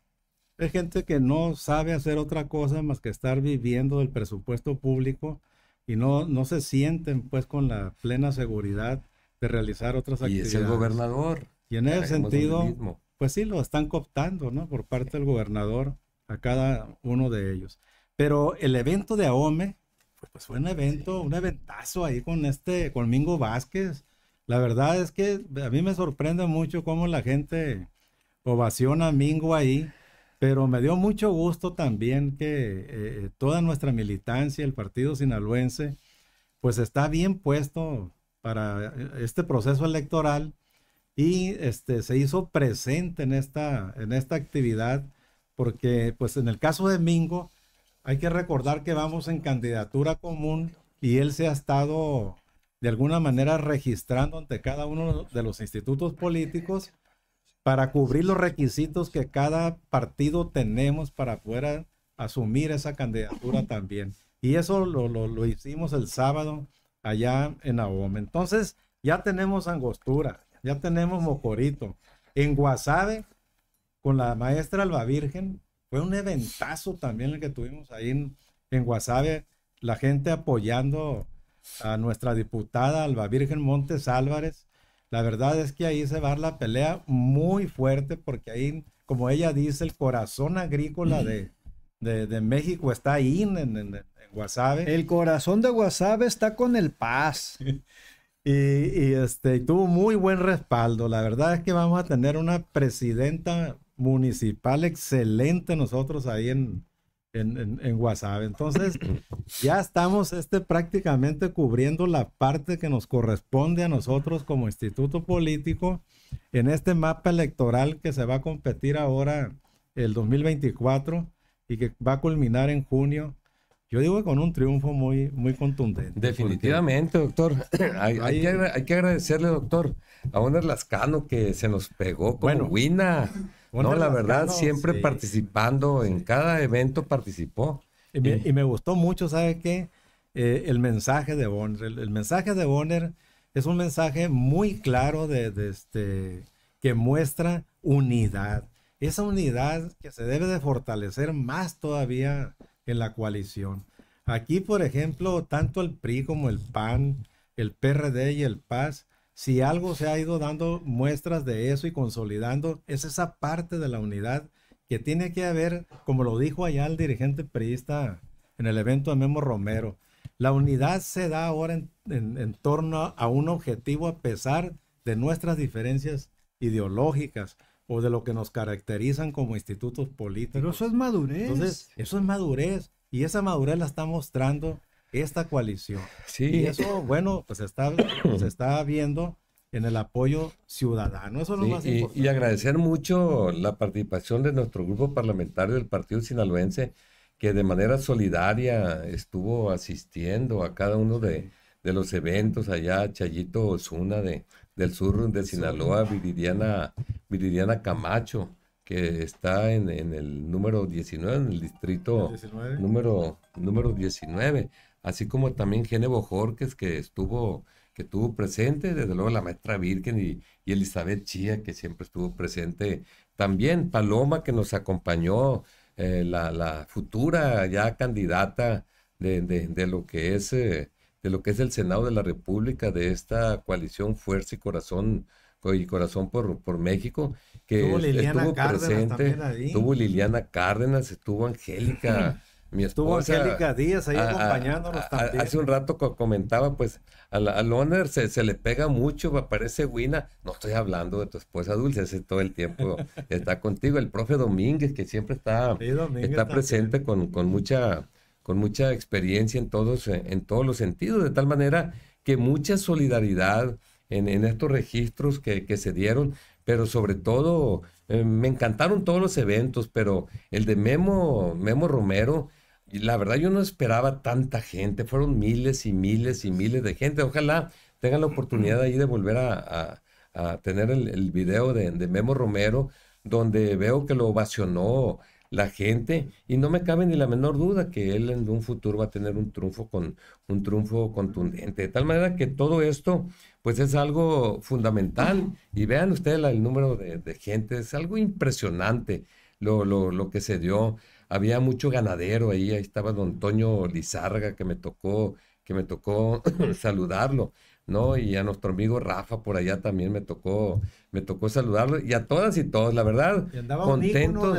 Es gente que no sabe hacer otra cosa más que estar viviendo del presupuesto público y no, no se sienten pues con la plena seguridad de realizar otras actividades. Y es el gobernador. Y en ese sentido, pues sí, lo están cooptando, ¿no? Por parte del gobernador a cada uno de ellos. Pero el evento de AOME, pues, pues, fue un evento, un eventazo ahí con este, con Mingo Vázquez. La verdad es que a mí me sorprende mucho cómo la gente ovaciona a Mingo ahí, pero me dio mucho gusto también que eh, eh, toda nuestra militancia, el partido sinaloense, pues está bien puesto para eh, este proceso electoral y este, se hizo presente en esta, en esta actividad, porque pues en el caso de Mingo, hay que recordar que vamos en candidatura común y él se ha estado de alguna manera registrando ante cada uno de los institutos políticos para cubrir los requisitos que cada partido tenemos para poder asumir esa candidatura también. Y eso lo, hicimos el sábado allá en Ahome. Entonces, ya tenemos Angostura, ya tenemos Mocorito. En Guasave, con la maestra Alba Virgen, fue un eventazo también el que tuvimos ahí en, en Guasave, la gente apoyando a nuestra diputada Alba Virgen Montes Álvarez. La verdad es que ahí se va la pelea muy fuerte porque ahí, como ella dice, el corazón agrícola de, de, México está ahí en, en, en, Guasave. El corazón de Guasave está con el paz. y, y, este, tuvo muy buen respaldo. La verdad es que vamos a tener una presidenta municipal excelente nosotros ahí en, en, en, WhatsApp. Entonces, ya estamos este, prácticamente cubriendo la parte que nos corresponde a nosotros como instituto político en este mapa electoral que se va a competir ahora el 2024 y que va a culminar en junio. Yo digo con un triunfo muy, muy contundente. Definitivamente, doctor. Hay, hay, que, agradecerle, doctor, a un Erlascano que se nos pegó bueno, Wina. No, la verdad, siempre participando, en cada evento participó. Eh, y me, gustó mucho, ¿sabe qué? Eh, el mensaje de Bonner. El, mensaje de Bonner es un mensaje muy claro este, que muestra unidad. Esa unidad que se debe de fortalecer más todavía en la coalición. Aquí, por ejemplo, tanto el PRI como el PAN, el PRD y el PAS si algo se ha ido dando muestras de eso y consolidando, es esa parte de la unidad que tiene que haber, como lo dijo allá el dirigente priista en el evento de Memo Romero, la unidad se da ahora en, torno a un objetivo a pesar de nuestras diferencias ideológicas o de lo que nos caracterizan como institutos políticos. Pero eso es madurez. eso es madurez y esa madurez la está mostrando esta coalición. Sí. Y eso, bueno, pues está, se pues está viendo en el apoyo ciudadano. Eso es lo más y, agradecer mucho la participación de nuestro grupo parlamentario del Partido Sinaloense, que de manera solidaria estuvo asistiendo a cada uno de, los eventos allá, Chayito Osuna de, del sur de Sinaloa, Viridiana, Viridiana Camacho, que está en, el número 19, en el distrito número, número 19 así como también Genevo Jorques, que estuvo, que presente, desde luego la maestra Virgen y, Elizabeth Chía, que siempre estuvo presente, también Paloma, que nos acompañó, eh, la, futura ya candidata de, lo que es... Eh, de lo que es el Senado de la República, de esta coalición Fuerza y Corazón y Corazón por, por México, que estuvo, estuvo presente, estuvo Liliana Cárdenas, estuvo Angélica mi Estuvo Hace un rato comentaba, pues, al owner se, le pega mucho, parece Wina. No estoy hablando de tu esposa Dulce, hace todo el tiempo está contigo. El profe Domínguez, que siempre está, está presente con, mucha, con mucha experiencia en todos, eh, en todos los sentidos, de tal manera que mucha solidaridad en, estos registros que, se dieron, pero sobre todo eh, me encantaron todos los eventos, pero el de Memo, Memo Romero, la verdad yo no esperaba tanta gente, fueron miles y miles y miles de gente. Ojalá tengan la oportunidad ahí de volver a, a, tener el, video de, Memo Romero, donde veo que lo ovacionó la gente y no me cabe ni la menor duda que él en un futuro va a tener un triunfo con un triunfo contundente. De tal manera que todo esto pues es algo fundamental y vean ustedes el número de, de, gente, es algo impresionante lo, lo, lo que se dio había mucho ganadero ahí, ahí estaba don Toño Lizarga que me tocó, que me tocó saludarlo, ¿no? Y a nuestro amigo Rafa por allá también me tocó, me tocó saludarlo y a todas y todos, la verdad, contento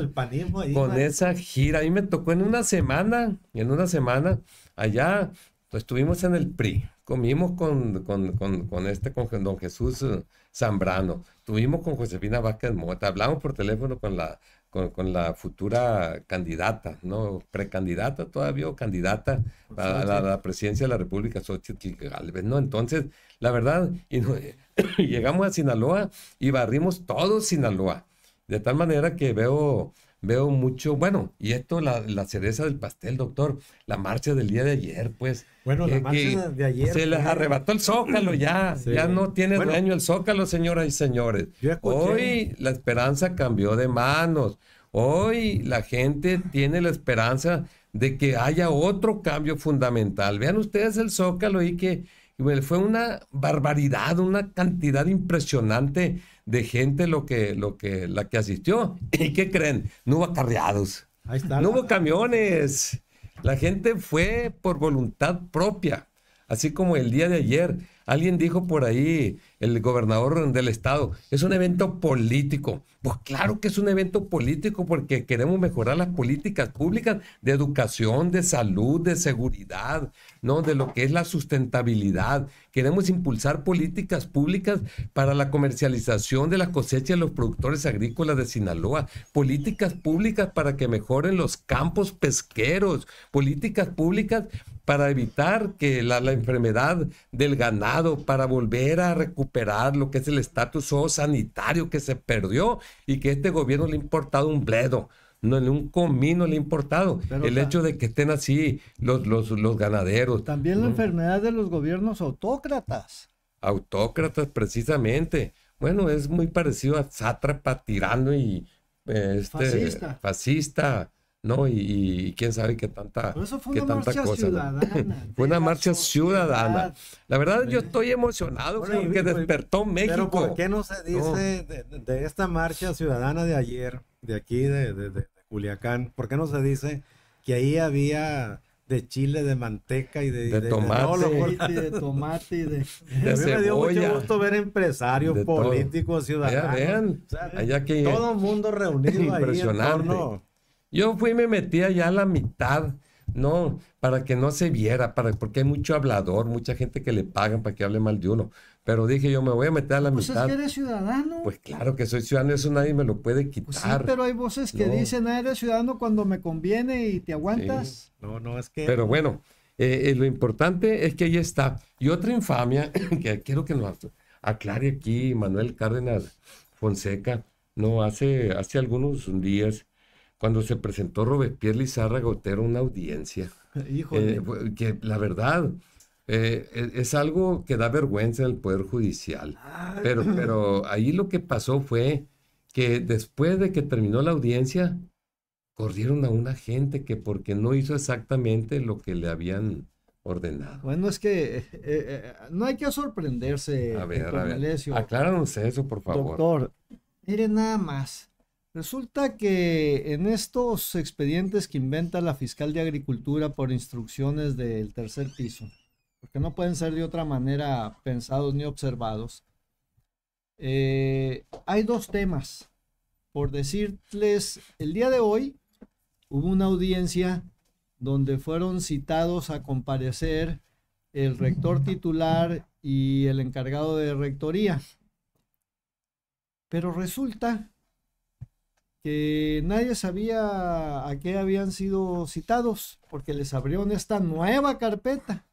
con esa gira. A mí me tocó en una semana, en una semana allá estuvimos en el PRI, comimos con, con, con, este, con don Jesús eh, Zambrano, estuvimos con Josefina Vázquez Mota, hablamos por teléfono con la con, con, la futura candidata, ¿no? Precandidata todavía o candidata a, la, presidencia de la República, Xochitl Galvez, ¿no? Entonces, la verdad, y llegamos a Sinaloa y barrimos todo Sinaloa. De tal manera que veo veo mucho, bueno, y esto, la, cereza del pastel, doctor, la marcha del día de ayer, pues. Bueno, la marcha de ayer. Se les arrebató el zócalo ya, ya no tiene daño el zócalo, señoras y señores. Hoy la esperanza cambió de manos. Hoy la gente tiene la esperanza de que haya otro cambio fundamental. Vean ustedes el zócalo y que fue una barbaridad, una cantidad impresionante de gente lo que, lo que, la que asistió. ¿Y qué creen? No hubo acarreados. Ahí está no hubo camiones. La gente fue por voluntad propia. Así como el día de ayer, alguien dijo por ahí, el gobernador del estado, es un evento político. Pues claro que es un evento político porque queremos mejorar las políticas públicas de educación, de salud, de seguridad, ¿no? De lo que es la sustentabilidad. Queremos impulsar políticas públicas para la comercialización de la cosecha de los productores agrícolas de Sinaloa, políticas públicas para que mejoren los campos pesqueros, políticas públicas para evitar que la, enfermedad del ganado, para volver a recuperar lo que es el estatus sanitario que se perdió y que este gobierno le ha importado un bledo no, en un comino le ha importado el hecho de que estén así los, los, los ganaderos. También la enfermedad de los gobiernos autócratas. Autócratas, precisamente. Bueno, es muy parecido a sátrapa, tirano y este, fascista. ¿no? Y, quién sabe qué tanta, fue tanta cosa. Ciudadana, fue una marcha ciudadana. La verdad, yo estoy emocionado que porque despertó México. Pero ¿por qué no se dice De, de, esta marcha ciudadana de ayer? de aquí, de, de, de Culiacán, ¿por qué no se dice que ahí había de chile, de manteca y de, de, tomate. me dio mucho gusto ver empresarios, políticos, ciudadanos. todo el mundo reunido ahí Yo fui y me metí allá a la mitad no, para que no se viera, para, porque hay mucho hablador, mucha gente que le pagan para que hable mal de uno. Pero dije yo, me voy a meter a la mitad. Pues es que eres ciudadano. Pues claro que soy ciudadano, eso nadie me lo puede pues quitar. sí, pero hay voces que dicen, ah, eres ciudadano cuando me conviene y te aguantas. No, no, es que... Pero bueno, eh, eh, lo importante es que ahí está. Y otra infamia, que quiero que nos aclare aquí Manuel Cárdenas Fonseca, no, hace, hace algunos días cuando se presentó Robespierre Lizárraga Gotero una audiencia. Híjole. Eh, que la verdad eh, e, es algo que da vergüenza al Poder Judicial. Pero, pero ahí lo que pasó fue que después de que terminó la audiencia, corrieron a una gente que porque no hizo exactamente lo que le habían ordenado. Bueno, es que eh, no hay que sorprenderse. A ver, a Acláranos eso, por favor. Doctor, mire nada más. Resulta que en estos expedientes que inventa la fiscal de Agricultura por instrucciones del tercer piso, porque no pueden ser de otra manera pensados ni observados, eh, hay dos temas. Por decirles, el día de hoy hubo una audiencia donde fueron citados a comparecer el rector titular y el encargado de rectoría. Pero resulta que nadie sabía a qué habían sido citados, porque les abrieron esta nueva carpeta.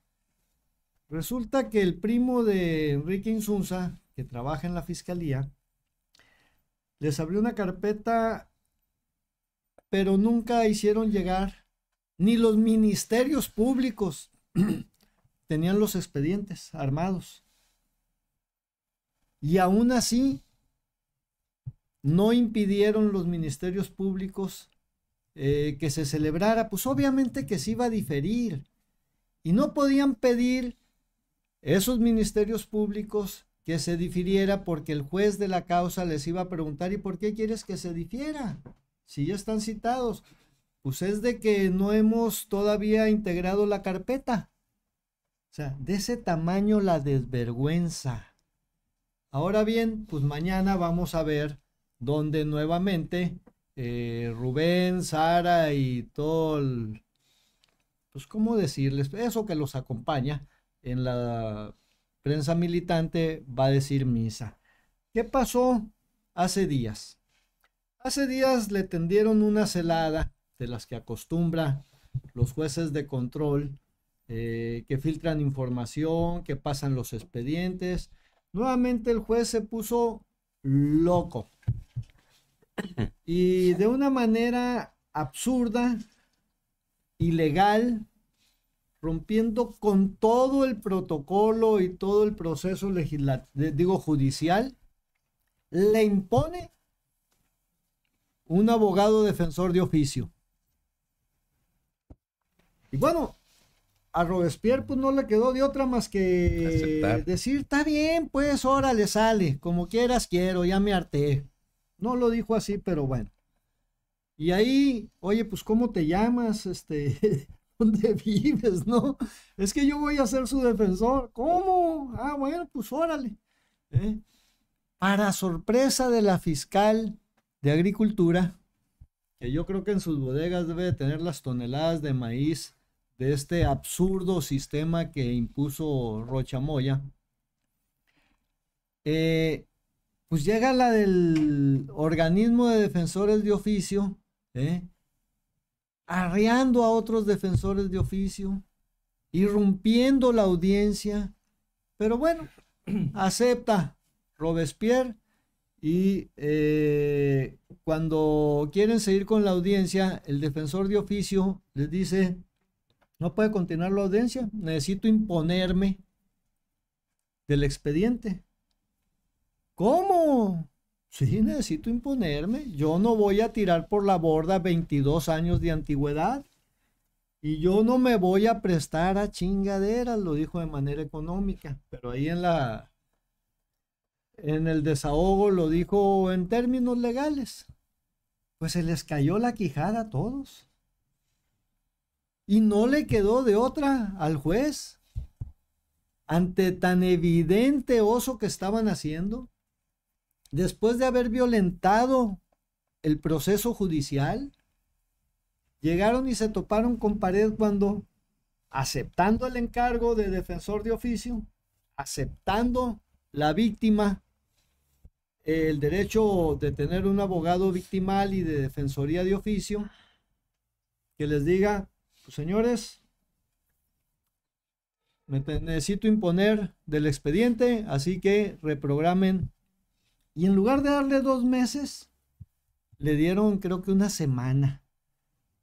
Resulta que el primo de Enrique Insunza, que trabaja en la fiscalía, les abrió una carpeta, pero nunca hicieron llegar ni los ministerios públicos. Tenían los expedientes armados. Y aún así, no impidieron los ministerios públicos eh, que se celebrara, pues obviamente que se iba a diferir. Y no podían pedir esos ministerios públicos que se difiriera porque el juez de la causa les iba a preguntar, ¿y por qué quieres que se difiera? Si ya están citados, pues es de que no hemos todavía integrado la carpeta. O sea, de ese tamaño la desvergüenza. Ahora bien, pues mañana vamos a ver donde nuevamente eh, Rubén, Sara y todo pues cómo decirles, eso que los acompaña en la prensa militante va a decir misa. ¿Qué pasó hace días? Hace días le tendieron una celada de las que acostumbra los jueces de control, eh, que filtran información, que pasan los expedientes. Nuevamente el juez se puso loco, y de una manera absurda, ilegal, rompiendo con todo el protocolo y todo el proceso legislativo, digo judicial, le impone un abogado defensor de oficio. Y bueno, a Robespierre pues no le quedó de otra más que decir, está bien, pues ahora le sale, como quieras quiero, ya me harté. No lo dijo así, pero bueno. Y ahí, oye, pues ¿cómo te llamas? Este, ¿dónde vives? ¿No? Es que yo voy a ser su defensor. ¿Cómo? Ah, bueno, pues órale. ¿eh? Para sorpresa de la fiscal de Agricultura, que yo creo que en sus bodegas debe tener las toneladas de maíz de este absurdo sistema que impuso Rochamoya. Eh, pues llega la del organismo de defensores de oficio, ¿eh? arreando a otros defensores de oficio, irrumpiendo la audiencia, pero bueno, acepta Robespierre y eh, cuando quieren seguir con la audiencia, el defensor de oficio les dice, no puede continuar la audiencia, necesito imponerme del expediente. ¿Cómo? Sí, necesito imponerme. Yo no voy a tirar por la borda 22 años de antigüedad. Y yo no me voy a prestar a chingaderas, lo dijo de manera económica. Pero ahí en la. En el desahogo lo dijo en términos legales. Pues se les cayó la quijada a todos. Y no le quedó de otra al juez ante tan evidente oso que estaban haciendo después de haber violentado el proceso judicial, llegaron y se toparon con pared cuando, aceptando el encargo de defensor de oficio, aceptando la víctima el derecho de tener un abogado victimal y de defensoría de oficio que les diga, pues, señores, me necesito imponer del expediente, así que reprogramen y en lugar de darle dos meses, le dieron creo que una semana.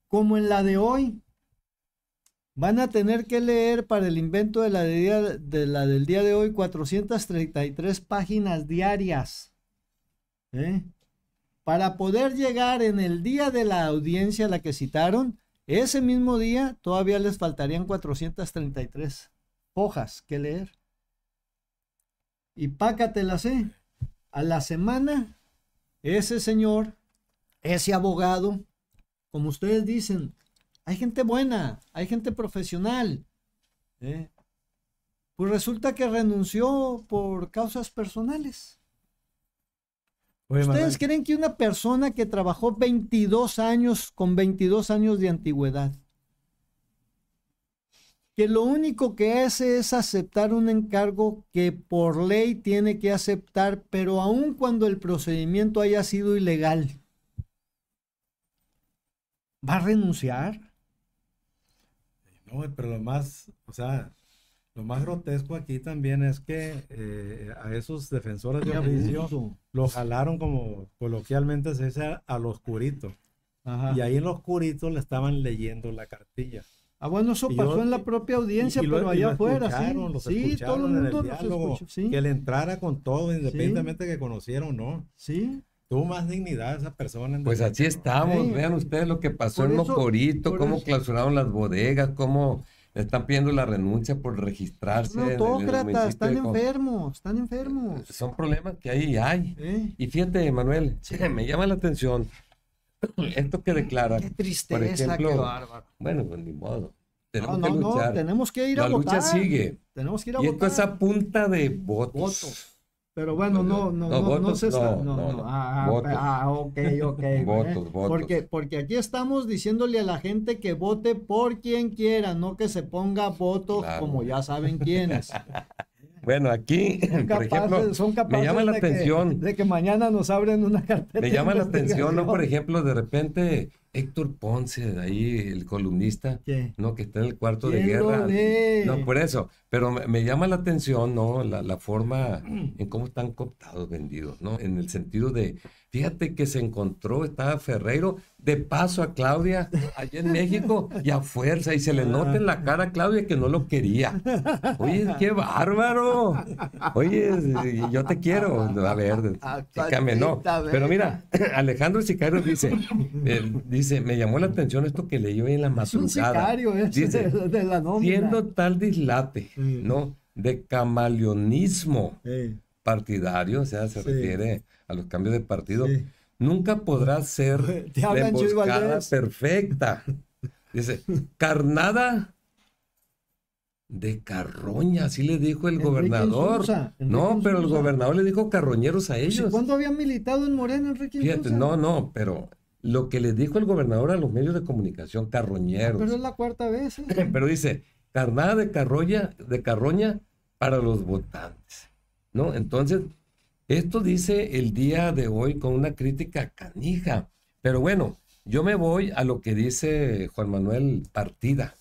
Como en la de hoy, van a tener que leer para el invento de la, de la del día de hoy 433 páginas diarias. ¿eh? Para poder llegar en el día de la audiencia a la que citaron, ese mismo día todavía les faltarían 433 hojas que leer. Y pácatelas, ¿eh? a la semana, ese señor, ese abogado, como ustedes dicen, hay gente buena, hay gente profesional. ¿eh? Pues resulta que renunció por causas personales. ¿Ustedes creen que una persona que trabajó 22 años con 22 años de antigüedad, que lo único que hace es aceptar un encargo que por ley tiene que aceptar, pero aun cuando el procedimiento haya sido ilegal, ¿va a renunciar? No, pero lo más, o sea, lo más grotesco aquí también es que eh, a esos defensores de oficio lo jalaron como coloquialmente se dice al a los curitos. Y ahí en los curitos le estaban leyendo la cartilla. Ah, bueno, eso pasó en la propia audiencia, pero allá afuera, sí. sí, todo el mundo Que le entrara con todo, independientemente que conociera o no. Sí. Tuvo más dignidad esa persona. Pues así estamos. Vean ustedes lo que pasó en Mocorito, cómo clausuraron las bodegas, cómo están pidiendo la renuncia por registrarse. autócratas, están enfermos, están enfermos. Son problemas que ahí hay. Y fíjate, Manuel, me llama la atención esto quede claro. Qué tristeza, ejemplo, qué bárbaro. Bueno, pues ni modo. Tenemos que luchar. No, tenemos que ir a votar. La lucha sigue. Tenemos que ir a y votar. Y esto es a punta de votos. Pero bueno, no, no, no, votos, no, se No, no, ah, ah votos. ah, ok, ok. votos, votos. Porque, porque aquí estamos diciéndole a la gente que vote por quien quiera, no que se ponga voto como ya saben quiénes. Bueno, aquí, por ejemplo, me llama la atención. de que mañana nos abren una carpeta. Me llama la atención, ¿no? Por ejemplo, de repente Héctor Ponce, ahí el columnista, ¿no? Que está en el cuarto de guerra. No, por eso. Pero me, llama la atención, ¿no? La, forma en cómo están cooptados, vendidos, ¿no? En el sentido de Fíjate que se encontró, estaba Ferreiro, de paso a Claudia, allá en México, y a fuerza, y se le nota en la ah. cara a Claudia que no lo quería. Oye, qué bárbaro. Oye, yo te quiero. A ver, no. Pero mira, Alejandro Sicario dice, dice, me llamó la atención esto que leyó en la madrugada. Dice, de la siendo tal dislate, ¿no? De camaleonismo partidario, o sea, se refiere los cambios de partido, nunca podrá ser perfecta. Dice, carnada de carroña, así le dijo el gobernador. no, pero el gobernador le dijo carroñeros a pues, ellos. ¿Cuándo habían militado en Morena, Enrique? no, no, pero lo que le dijo el gobernador a los medios de comunicación, carroñeros. pero es la cuarta vez. ¿eh? Pero dice, carnada de carroña, de carroña para los votantes. ¿No? Entonces, esto dice el día de hoy con una crítica canija. Pero bueno, yo me voy a lo que dice Juan Manuel Partida,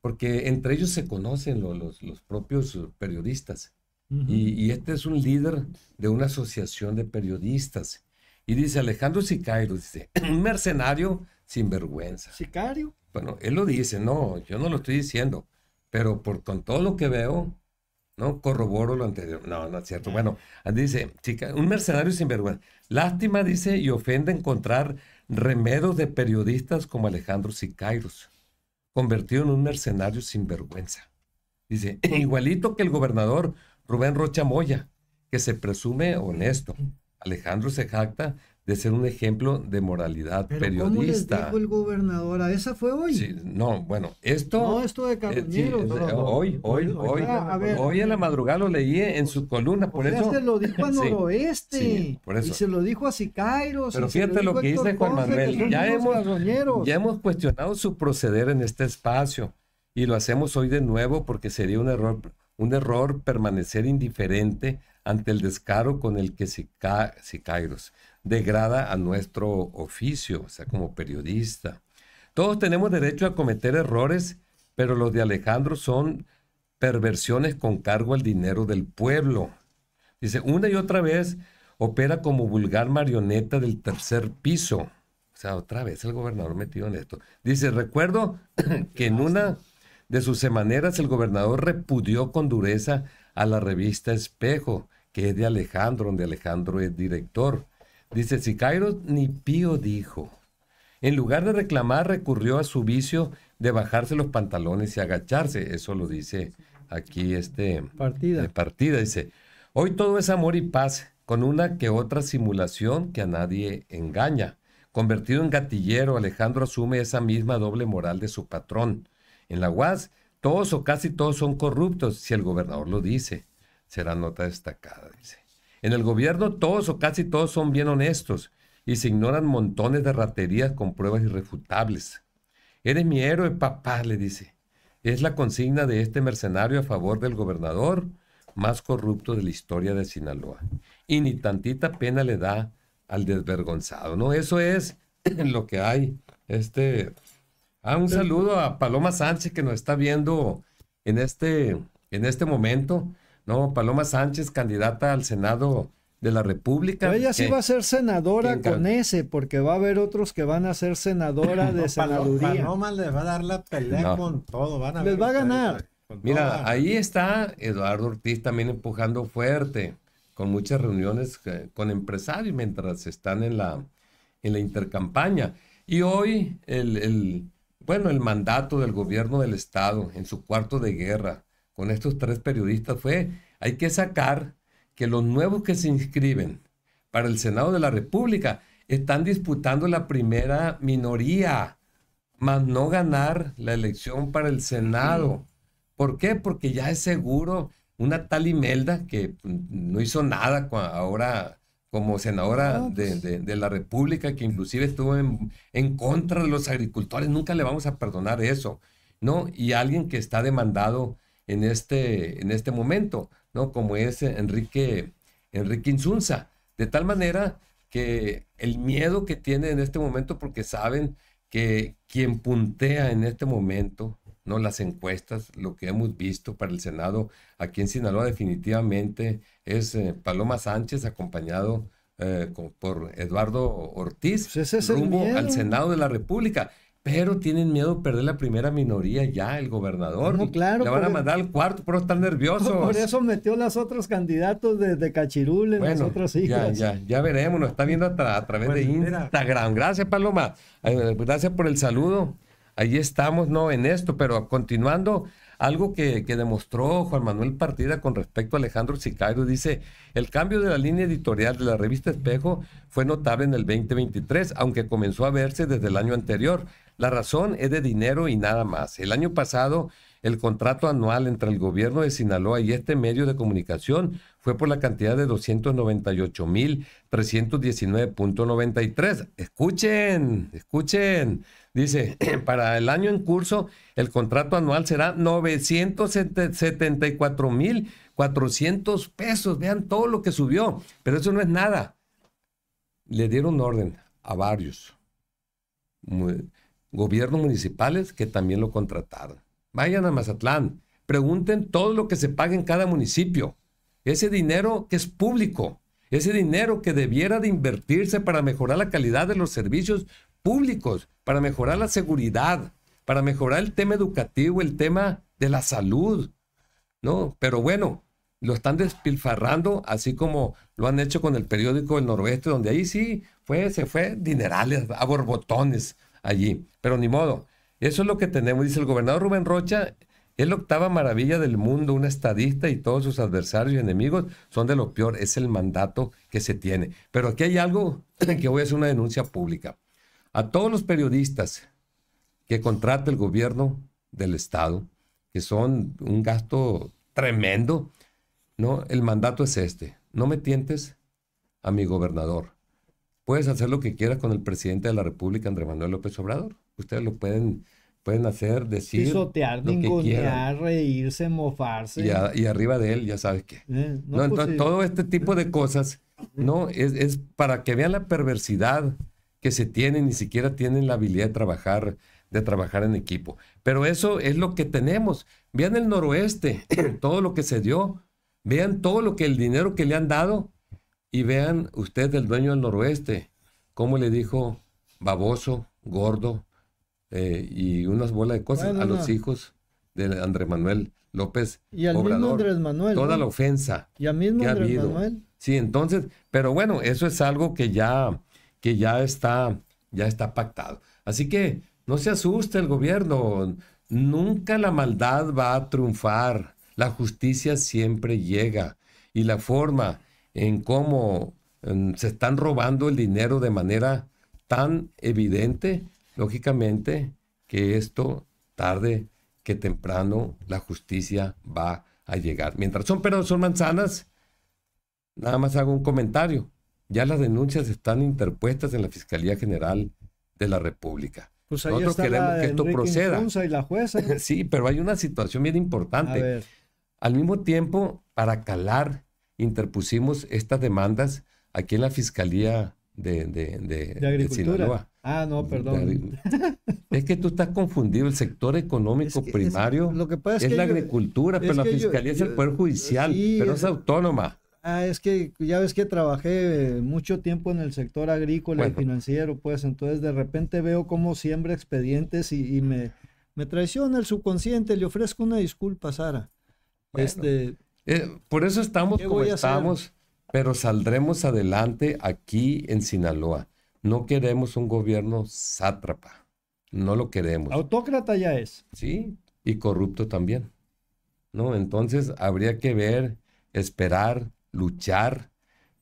porque entre ellos se conocen los, los, propios periodistas. y, y, este es un líder de una asociación de periodistas. Y dice Alejandro Sicario, dice, un mercenario sin vergüenza. Sicario. Bueno, él lo dice, no, yo no lo estoy diciendo, pero por, con todo lo que veo, no corroboro lo anterior. No, no es cierto. Ah. Bueno, dice, chica, un mercenario sin vergüenza. Lástima, dice, y ofende encontrar remedos de periodistas como Alejandro Sicairos, convertido en un mercenario sin vergüenza. Dice, igualito que el gobernador Rubén Rocha Moya, que se presume honesto. Alejandro se jacta de ser un ejemplo de moralidad ¿Pero periodista. ¿Cómo dijo el gobernador? esa fue hoy? Sí, no, bueno, esto. No, esto de Carroñeros... Eh, hoy, hoy, hoy. hoy en la madrugada lo leí en su columna, por eso. Se lo dijo a Noroeste. Y se lo dijo a Sicairos. Pero fíjate lo, que dice Juan Manuel. ya hemos, ya hemos cuestionado su proceder en este espacio y lo hacemos hoy de nuevo porque sería un error, un error permanecer indiferente ante el descaro con el que Sicairos degrada a nuestro oficio, o sea, como periodista. Todos tenemos derecho a cometer errores, pero los de Alejandro son perversiones con cargo al dinero del pueblo. Dice, una y otra vez opera como vulgar marioneta del tercer piso. O sea, otra vez el gobernador metido en esto. Dice, recuerdo que en una de sus semaneras el gobernador repudió con dureza a la revista Espejo, que es de Alejandro, donde Alejandro es director. Dice, si Cairo ni pío dijo, en lugar de reclamar, recurrió a su vicio de bajarse los pantalones y agacharse. Eso lo dice aquí este... Partida. De eh, partida, dice. Hoy todo es amor y paz, con una que otra simulación que a nadie engaña. Convertido en gatillero, Alejandro asume esa misma doble moral de su patrón. En la UAS, todos o casi todos son corruptos, si el gobernador lo dice. Será nota destacada, dice. En el gobierno todos o casi todos son bien honestos y se ignoran montones de raterías con pruebas irrefutables. Eres mi héroe, papá, le dice. Es la consigna de este mercenario a favor del gobernador más corrupto de la historia de Sinaloa. Y ni tantita pena le da al desvergonzado, ¿no? Eso es lo que hay. Este, ah, un saludo a Paloma Sánchez que nos está viendo en este, en este momento. No, Paloma Sánchez, candidata al Senado de la República. Pero ella sí va a ser senadora con ese, porque va a haber otros que van a ser senadora de senaduría. Paloma le va a dar la pelea con todo, van a Les va a ganar. Mira, ahí está Eduardo Ortiz también empujando fuerte, con muchas reuniones eh, con empresarios mientras están en la, en la intercampaña. Y hoy el, el, bueno, el mandato del gobierno del Estado en su cuarto de guerra, con estos tres periodistas fue, hay que sacar que los nuevos que se inscriben para el Senado de la República están disputando la primera minoría, más no ganar la elección para el Senado. ¿Por qué? Porque ya es seguro una tal Imelda que mm, no hizo nada ahora como senadora pues. de, la República, que inclusive estuvo en, en, contra de los agricultores, nunca le vamos a perdonar eso, ¿no? Y alguien que está demandado en este, en este momento, ¿no? Como es Enrique, Enrique Insunza. De tal manera que el miedo que tiene en este momento, porque saben que quien puntea en este momento, ¿no? Las encuestas, lo que hemos visto para el Senado aquí en Sinaloa definitivamente es eh, Paloma Sánchez acompañado eh, por Eduardo Ortiz pues rumbo al Senado de la República pero tienen miedo de perder la primera minoría ya, el gobernador. No, claro. Le van a e- mandar al cuarto, pero están nerviosos. Por eso metió las otros candidatos de, Cachirul en las otras hijas. Ya, veremos, nos está viendo a, través de Instagram. Gracias, Paloma. Eh, gracias por el saludo. Ahí estamos, no, en esto, pero continuando, algo que, que demostró Juan Manuel Partida con respecto a Alejandro sicairo dice, el cambio de la línea editorial de la revista Espejo fue notable en el 2023, aunque comenzó a verse desde el año anterior la razón es de dinero y nada más. El año pasado, el contrato anual entre el gobierno de Sinaloa y este medio de comunicación fue por la cantidad de 298.319.93. Escuchen, escuchen. Dice, para el año en curso, el contrato anual será 974.400 pesos. Vean todo lo que subió, pero eso no es nada. Le dieron orden a varios gobiernos municipales que también lo contrataron. Vayan a Mazatlán, pregunten todo lo que se paga en cada municipio. Ese dinero que es público, ese dinero que debiera de invertirse para mejorar la calidad de los servicios públicos, para mejorar la seguridad, para mejorar el tema educativo, el tema de la salud. No, pero bueno, lo están despilfarrando, así como lo han hecho con el periódico El Noroeste, donde ahí sí fue, se fue dinerales, a borbotones, allí. Pero ni modo, eso es lo que tenemos. Dice el gobernador Rubén Rocha, es la octava maravilla del mundo, un estadista y todos sus adversarios y enemigos son de lo peor, es el mandato que se tiene. Pero aquí hay algo que voy a hacer una denuncia pública. A todos los periodistas que contrata el gobierno del Estado, que son un gasto tremendo, ¿no? El mandato es este, no me tientes a mi gobernador, puedes hacer lo que quieras con el presidente de la República, Andrés Manuel López Obrador. Ustedes lo pueden, pueden hacer, decir. Pisotear, ningunear, reírse, mofarse. Y, arriba de él, ya sabes qué. Eh, pues, eh, todo este tipo de cosas, ¿no? Es, es para que vean la perversidad que se tiene, ni siquiera tienen la habilidad de trabajar, de trabajar en equipo. Pero eso es lo que tenemos. Vean el noroeste, todo lo que se dio, vean todo lo que el dinero que le han dado y vean usted el dueño del noroeste, cómo le dijo baboso, gordo eh, y unas bolas de cosas a los hijos de Andrés Manuel López. Y al mismo Andrés Manuel. Toda la ofensa. Y al mismo Andrés Manuel. Sí, entonces, pero bueno, eso es algo que ya, que ya está, ya está pactado. Así que no se asuste el gobierno. Nunca la maldad va a triunfar. La justicia siempre llega. Y la forma en cómo se están robando el dinero de manera tan evidente, lógicamente que esto tarde que temprano la justicia va a llegar. Mientras son pero son manzanas, nada más hago un comentario. Ya las denuncias están interpuestas en la Fiscalía General de la República. Pues Nosotros queremos que esto proceda. Y la jueza. sí, pero hay una situación bien importante. Al mismo tiempo, para calar interpusimos estas demandas aquí en la Fiscalía de, Agricultura. Ah, no, perdón. Es que tú estás confundido. El sector económico primario es, la agricultura, pero la Fiscalía es el Poder Judicial, pero es autónoma. Ah, es que ya ves que trabajé eh, mucho tiempo en el sector agrícola y financiero, pues entonces de repente veo cómo siembra expedientes y, me, me traiciona el subconsciente. Le ofrezco una disculpa, Sara. Este, eh, por eso estamos como estamos, pero saldremos adelante aquí en Sinaloa. No queremos un gobierno sátrapa. No lo queremos. Autócrata ya es. Sí, y corrupto también. ¿No? Entonces habría que ver, esperar, luchar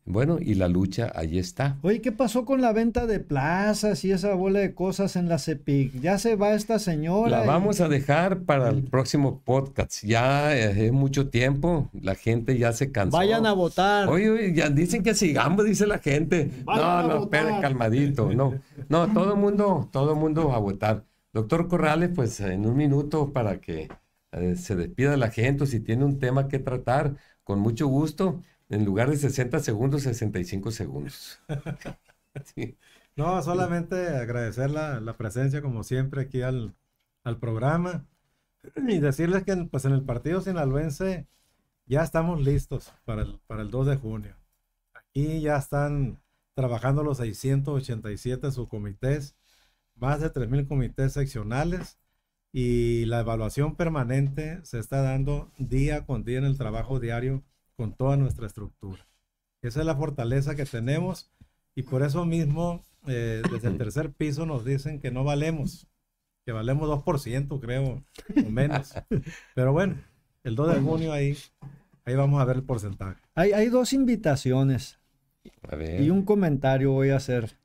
bueno, y la lucha ahí está. Oye, ¿qué pasó con la venta de plazas y esa bola de cosas en la CEPIC? Ya se va esta señora. La vamos a dejar para el próximo podcast. Ya eh, es mucho tiempo, la gente ya se cansó. Vayan a votar. Oye, ya dicen que sigamos, dice la gente. no, no, esperen, calmadito. No, no, todo el mundo, todo mundo a votar. Doctor Corrales, pues en un minuto para que eh, se despida la gente o si tiene un tema que tratar, con mucho gusto. En lugar de 60 segundos, 65 segundos. No, solamente agradecer la, presencia, como siempre, aquí al, al, programa. Y decirles que pues, en el partido sinaloense ya estamos listos para el, para el 2 de junio. Aquí ya están trabajando los 687 subcomités, más de 3.000 comités seccionales y la evaluación permanente se está dando día con día en el trabajo diario con toda nuestra estructura. Esa es la fortaleza que tenemos y por eso mismo eh, desde el tercer piso nos dicen que no valemos, que valemos 2%, creo, o menos. Pero bueno, el 2 de junio ahí, ahí vamos a ver el porcentaje. Hay, dos invitaciones y un comentario voy a hacer.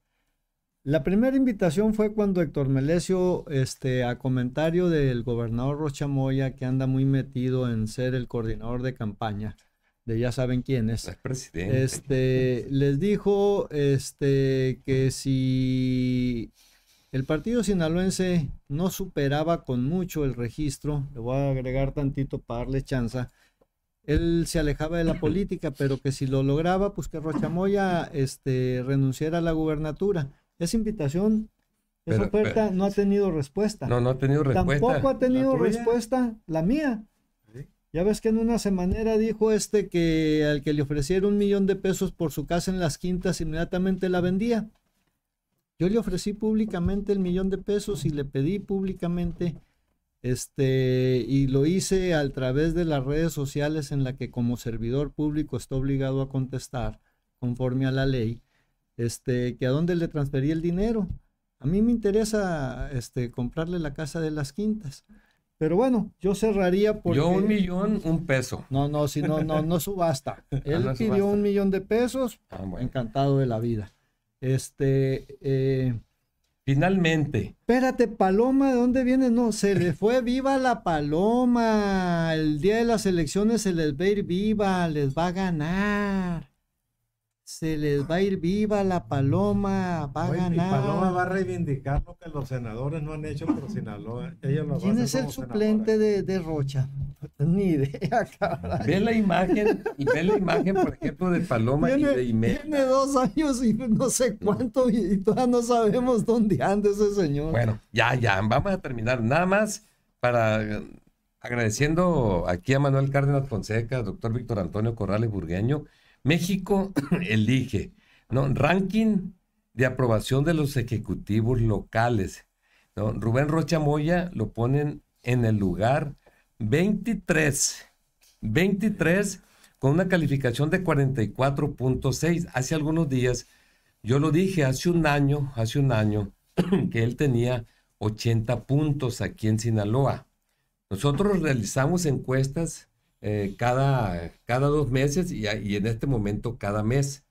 La primera invitación fue cuando Héctor Melesio, este, a comentario del gobernador Rocha Moya, que anda muy metido en ser el coordinador de campaña, ya saben quién es. Este, les dijo este, que si el partido sinaloense no superaba con mucho el registro, le voy a agregar tantito para darle chanza, él se alejaba de la política, pero que si lo lograba, pues que Rochamoya este, renunciara a la gubernatura. Esa invitación, esa oferta no ha tenido respuesta. No, no ha tenido respuesta. Tampoco ha tenido respuesta la mía. Ya ves que en una semana dijo este que al que le ofreciera un millón de pesos por su casa en las quintas, inmediatamente la vendía. Yo le ofrecí públicamente el millón de pesos y le pedí públicamente, este, y lo hice a través de las redes sociales en la que como servidor público está obligado a contestar conforme a la ley, este, que a dónde le transferí el dinero. A mí me interesa, este, comprarle la casa de las quintas. Pero bueno, yo cerraría por. Yo un millón, un peso. No, no, si no, no, no subasta. Ah, Él pidió un millón de pesos. Ah, encantado de la vida. Este. Eh, Finalmente. Espérate, Paloma, ¿de dónde viene? No, se le fue viva la Paloma. El día de las elecciones se les va a ir viva, les va a ganar se les va a ir viva la paloma, va a ganar. paloma va a reivindicar lo que los senadores no han hecho por Sinaloa. ¿Quién es el suplente de, de, Rocha? Ni idea, cabrón. Ve la imagen, y ve la imagen, por ejemplo, de Paloma y de Ime Tiene dos años y no sé cuánto, y, todavía no sabemos dónde anda ese señor. Bueno, ya, ya, vamos a terminar. Nada más para agradeciendo aquí a Manuel Cárdenas Fonseca, doctor Víctor Antonio Corrales Burgueño México elige, ¿no? Ranking de aprobación de los ejecutivos locales. ¿no? Rubén Rocha Moya lo ponen en el lugar 23. 23 con una calificación de 44.6. Hace algunos días, yo lo dije hace un año, hace un año, que él tenía 80 puntos aquí en Sinaloa. Nosotros realizamos encuestas eh, cada, cada dos meses y, y, en este momento cada mes.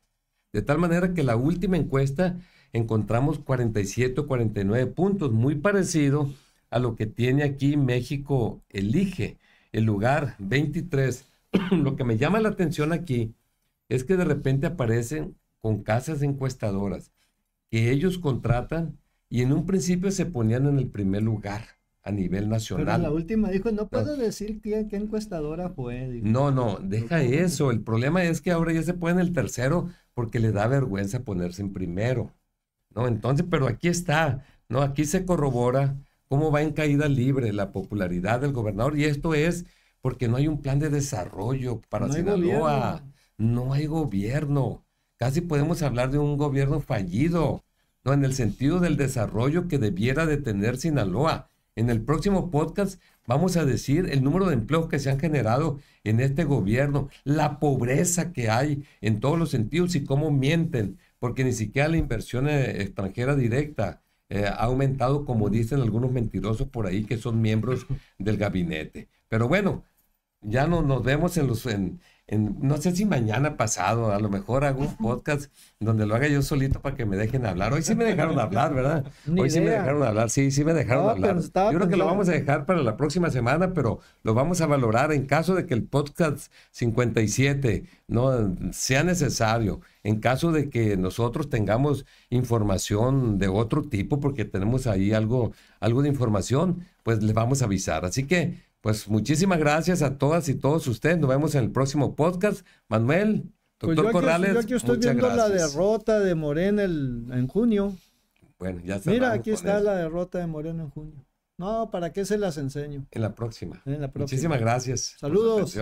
De tal manera que la última encuesta encontramos 47 o 49 puntos, muy parecido a lo que tiene aquí México elige, el lugar 23. lo que me llama la atención aquí es que de repente aparecen con casas encuestadoras que ellos contratan y en un principio se ponían en el primer lugar a nivel nacional. la última dijo, no puedo decir qué, qué, encuestadora fue. No, no, deja eso. El problema es que ahora ya se pone el tercero porque le da vergüenza ponerse en primero. ¿no? Entonces, pero aquí está, ¿no? Aquí se corrobora cómo va en caída libre la popularidad del gobernador y esto es porque no hay un plan de desarrollo para Sinaloa. no hay gobierno. Casi podemos hablar de un gobierno fallido, ¿no? En el sentido del desarrollo que debiera de tener Sinaloa. En el próximo podcast vamos a decir el número de empleos que se han generado en este gobierno, la pobreza que hay en todos los sentidos y cómo mienten, porque ni siquiera la inversión eh, extranjera directa eh, ha aumentado, como dicen algunos mentirosos por ahí que son miembros del gabinete. Pero bueno, ya nos vemos en los... En, no sé si mañana pasado, a lo mejor hago un podcast donde lo haga yo solito para que me dejen hablar. Hoy sí me dejaron hablar, ¿verdad? Hoy sí me dejaron hablar, sí, sí me dejaron hablar. Yo creo que lo vamos a dejar para la próxima semana, pero lo vamos a valorar en caso de que el podcast 57 no sea necesario, en caso de que nosotros tengamos información de otro tipo, porque tenemos ahí algo, algo de información, pues les vamos a avisar. Así que pues muchísimas gracias a todas y todos ustedes. Nos vemos en el próximo podcast. Manuel, pues doctor Corrales, yo Corrales. Yo aquí estoy viendo la derrota de Morena en junio. Bueno, ya Mira, aquí está la derrota de Moreno en junio. No, ¿para qué se las enseño? En la próxima. En la próxima. Muchísimas gracias. Saludos.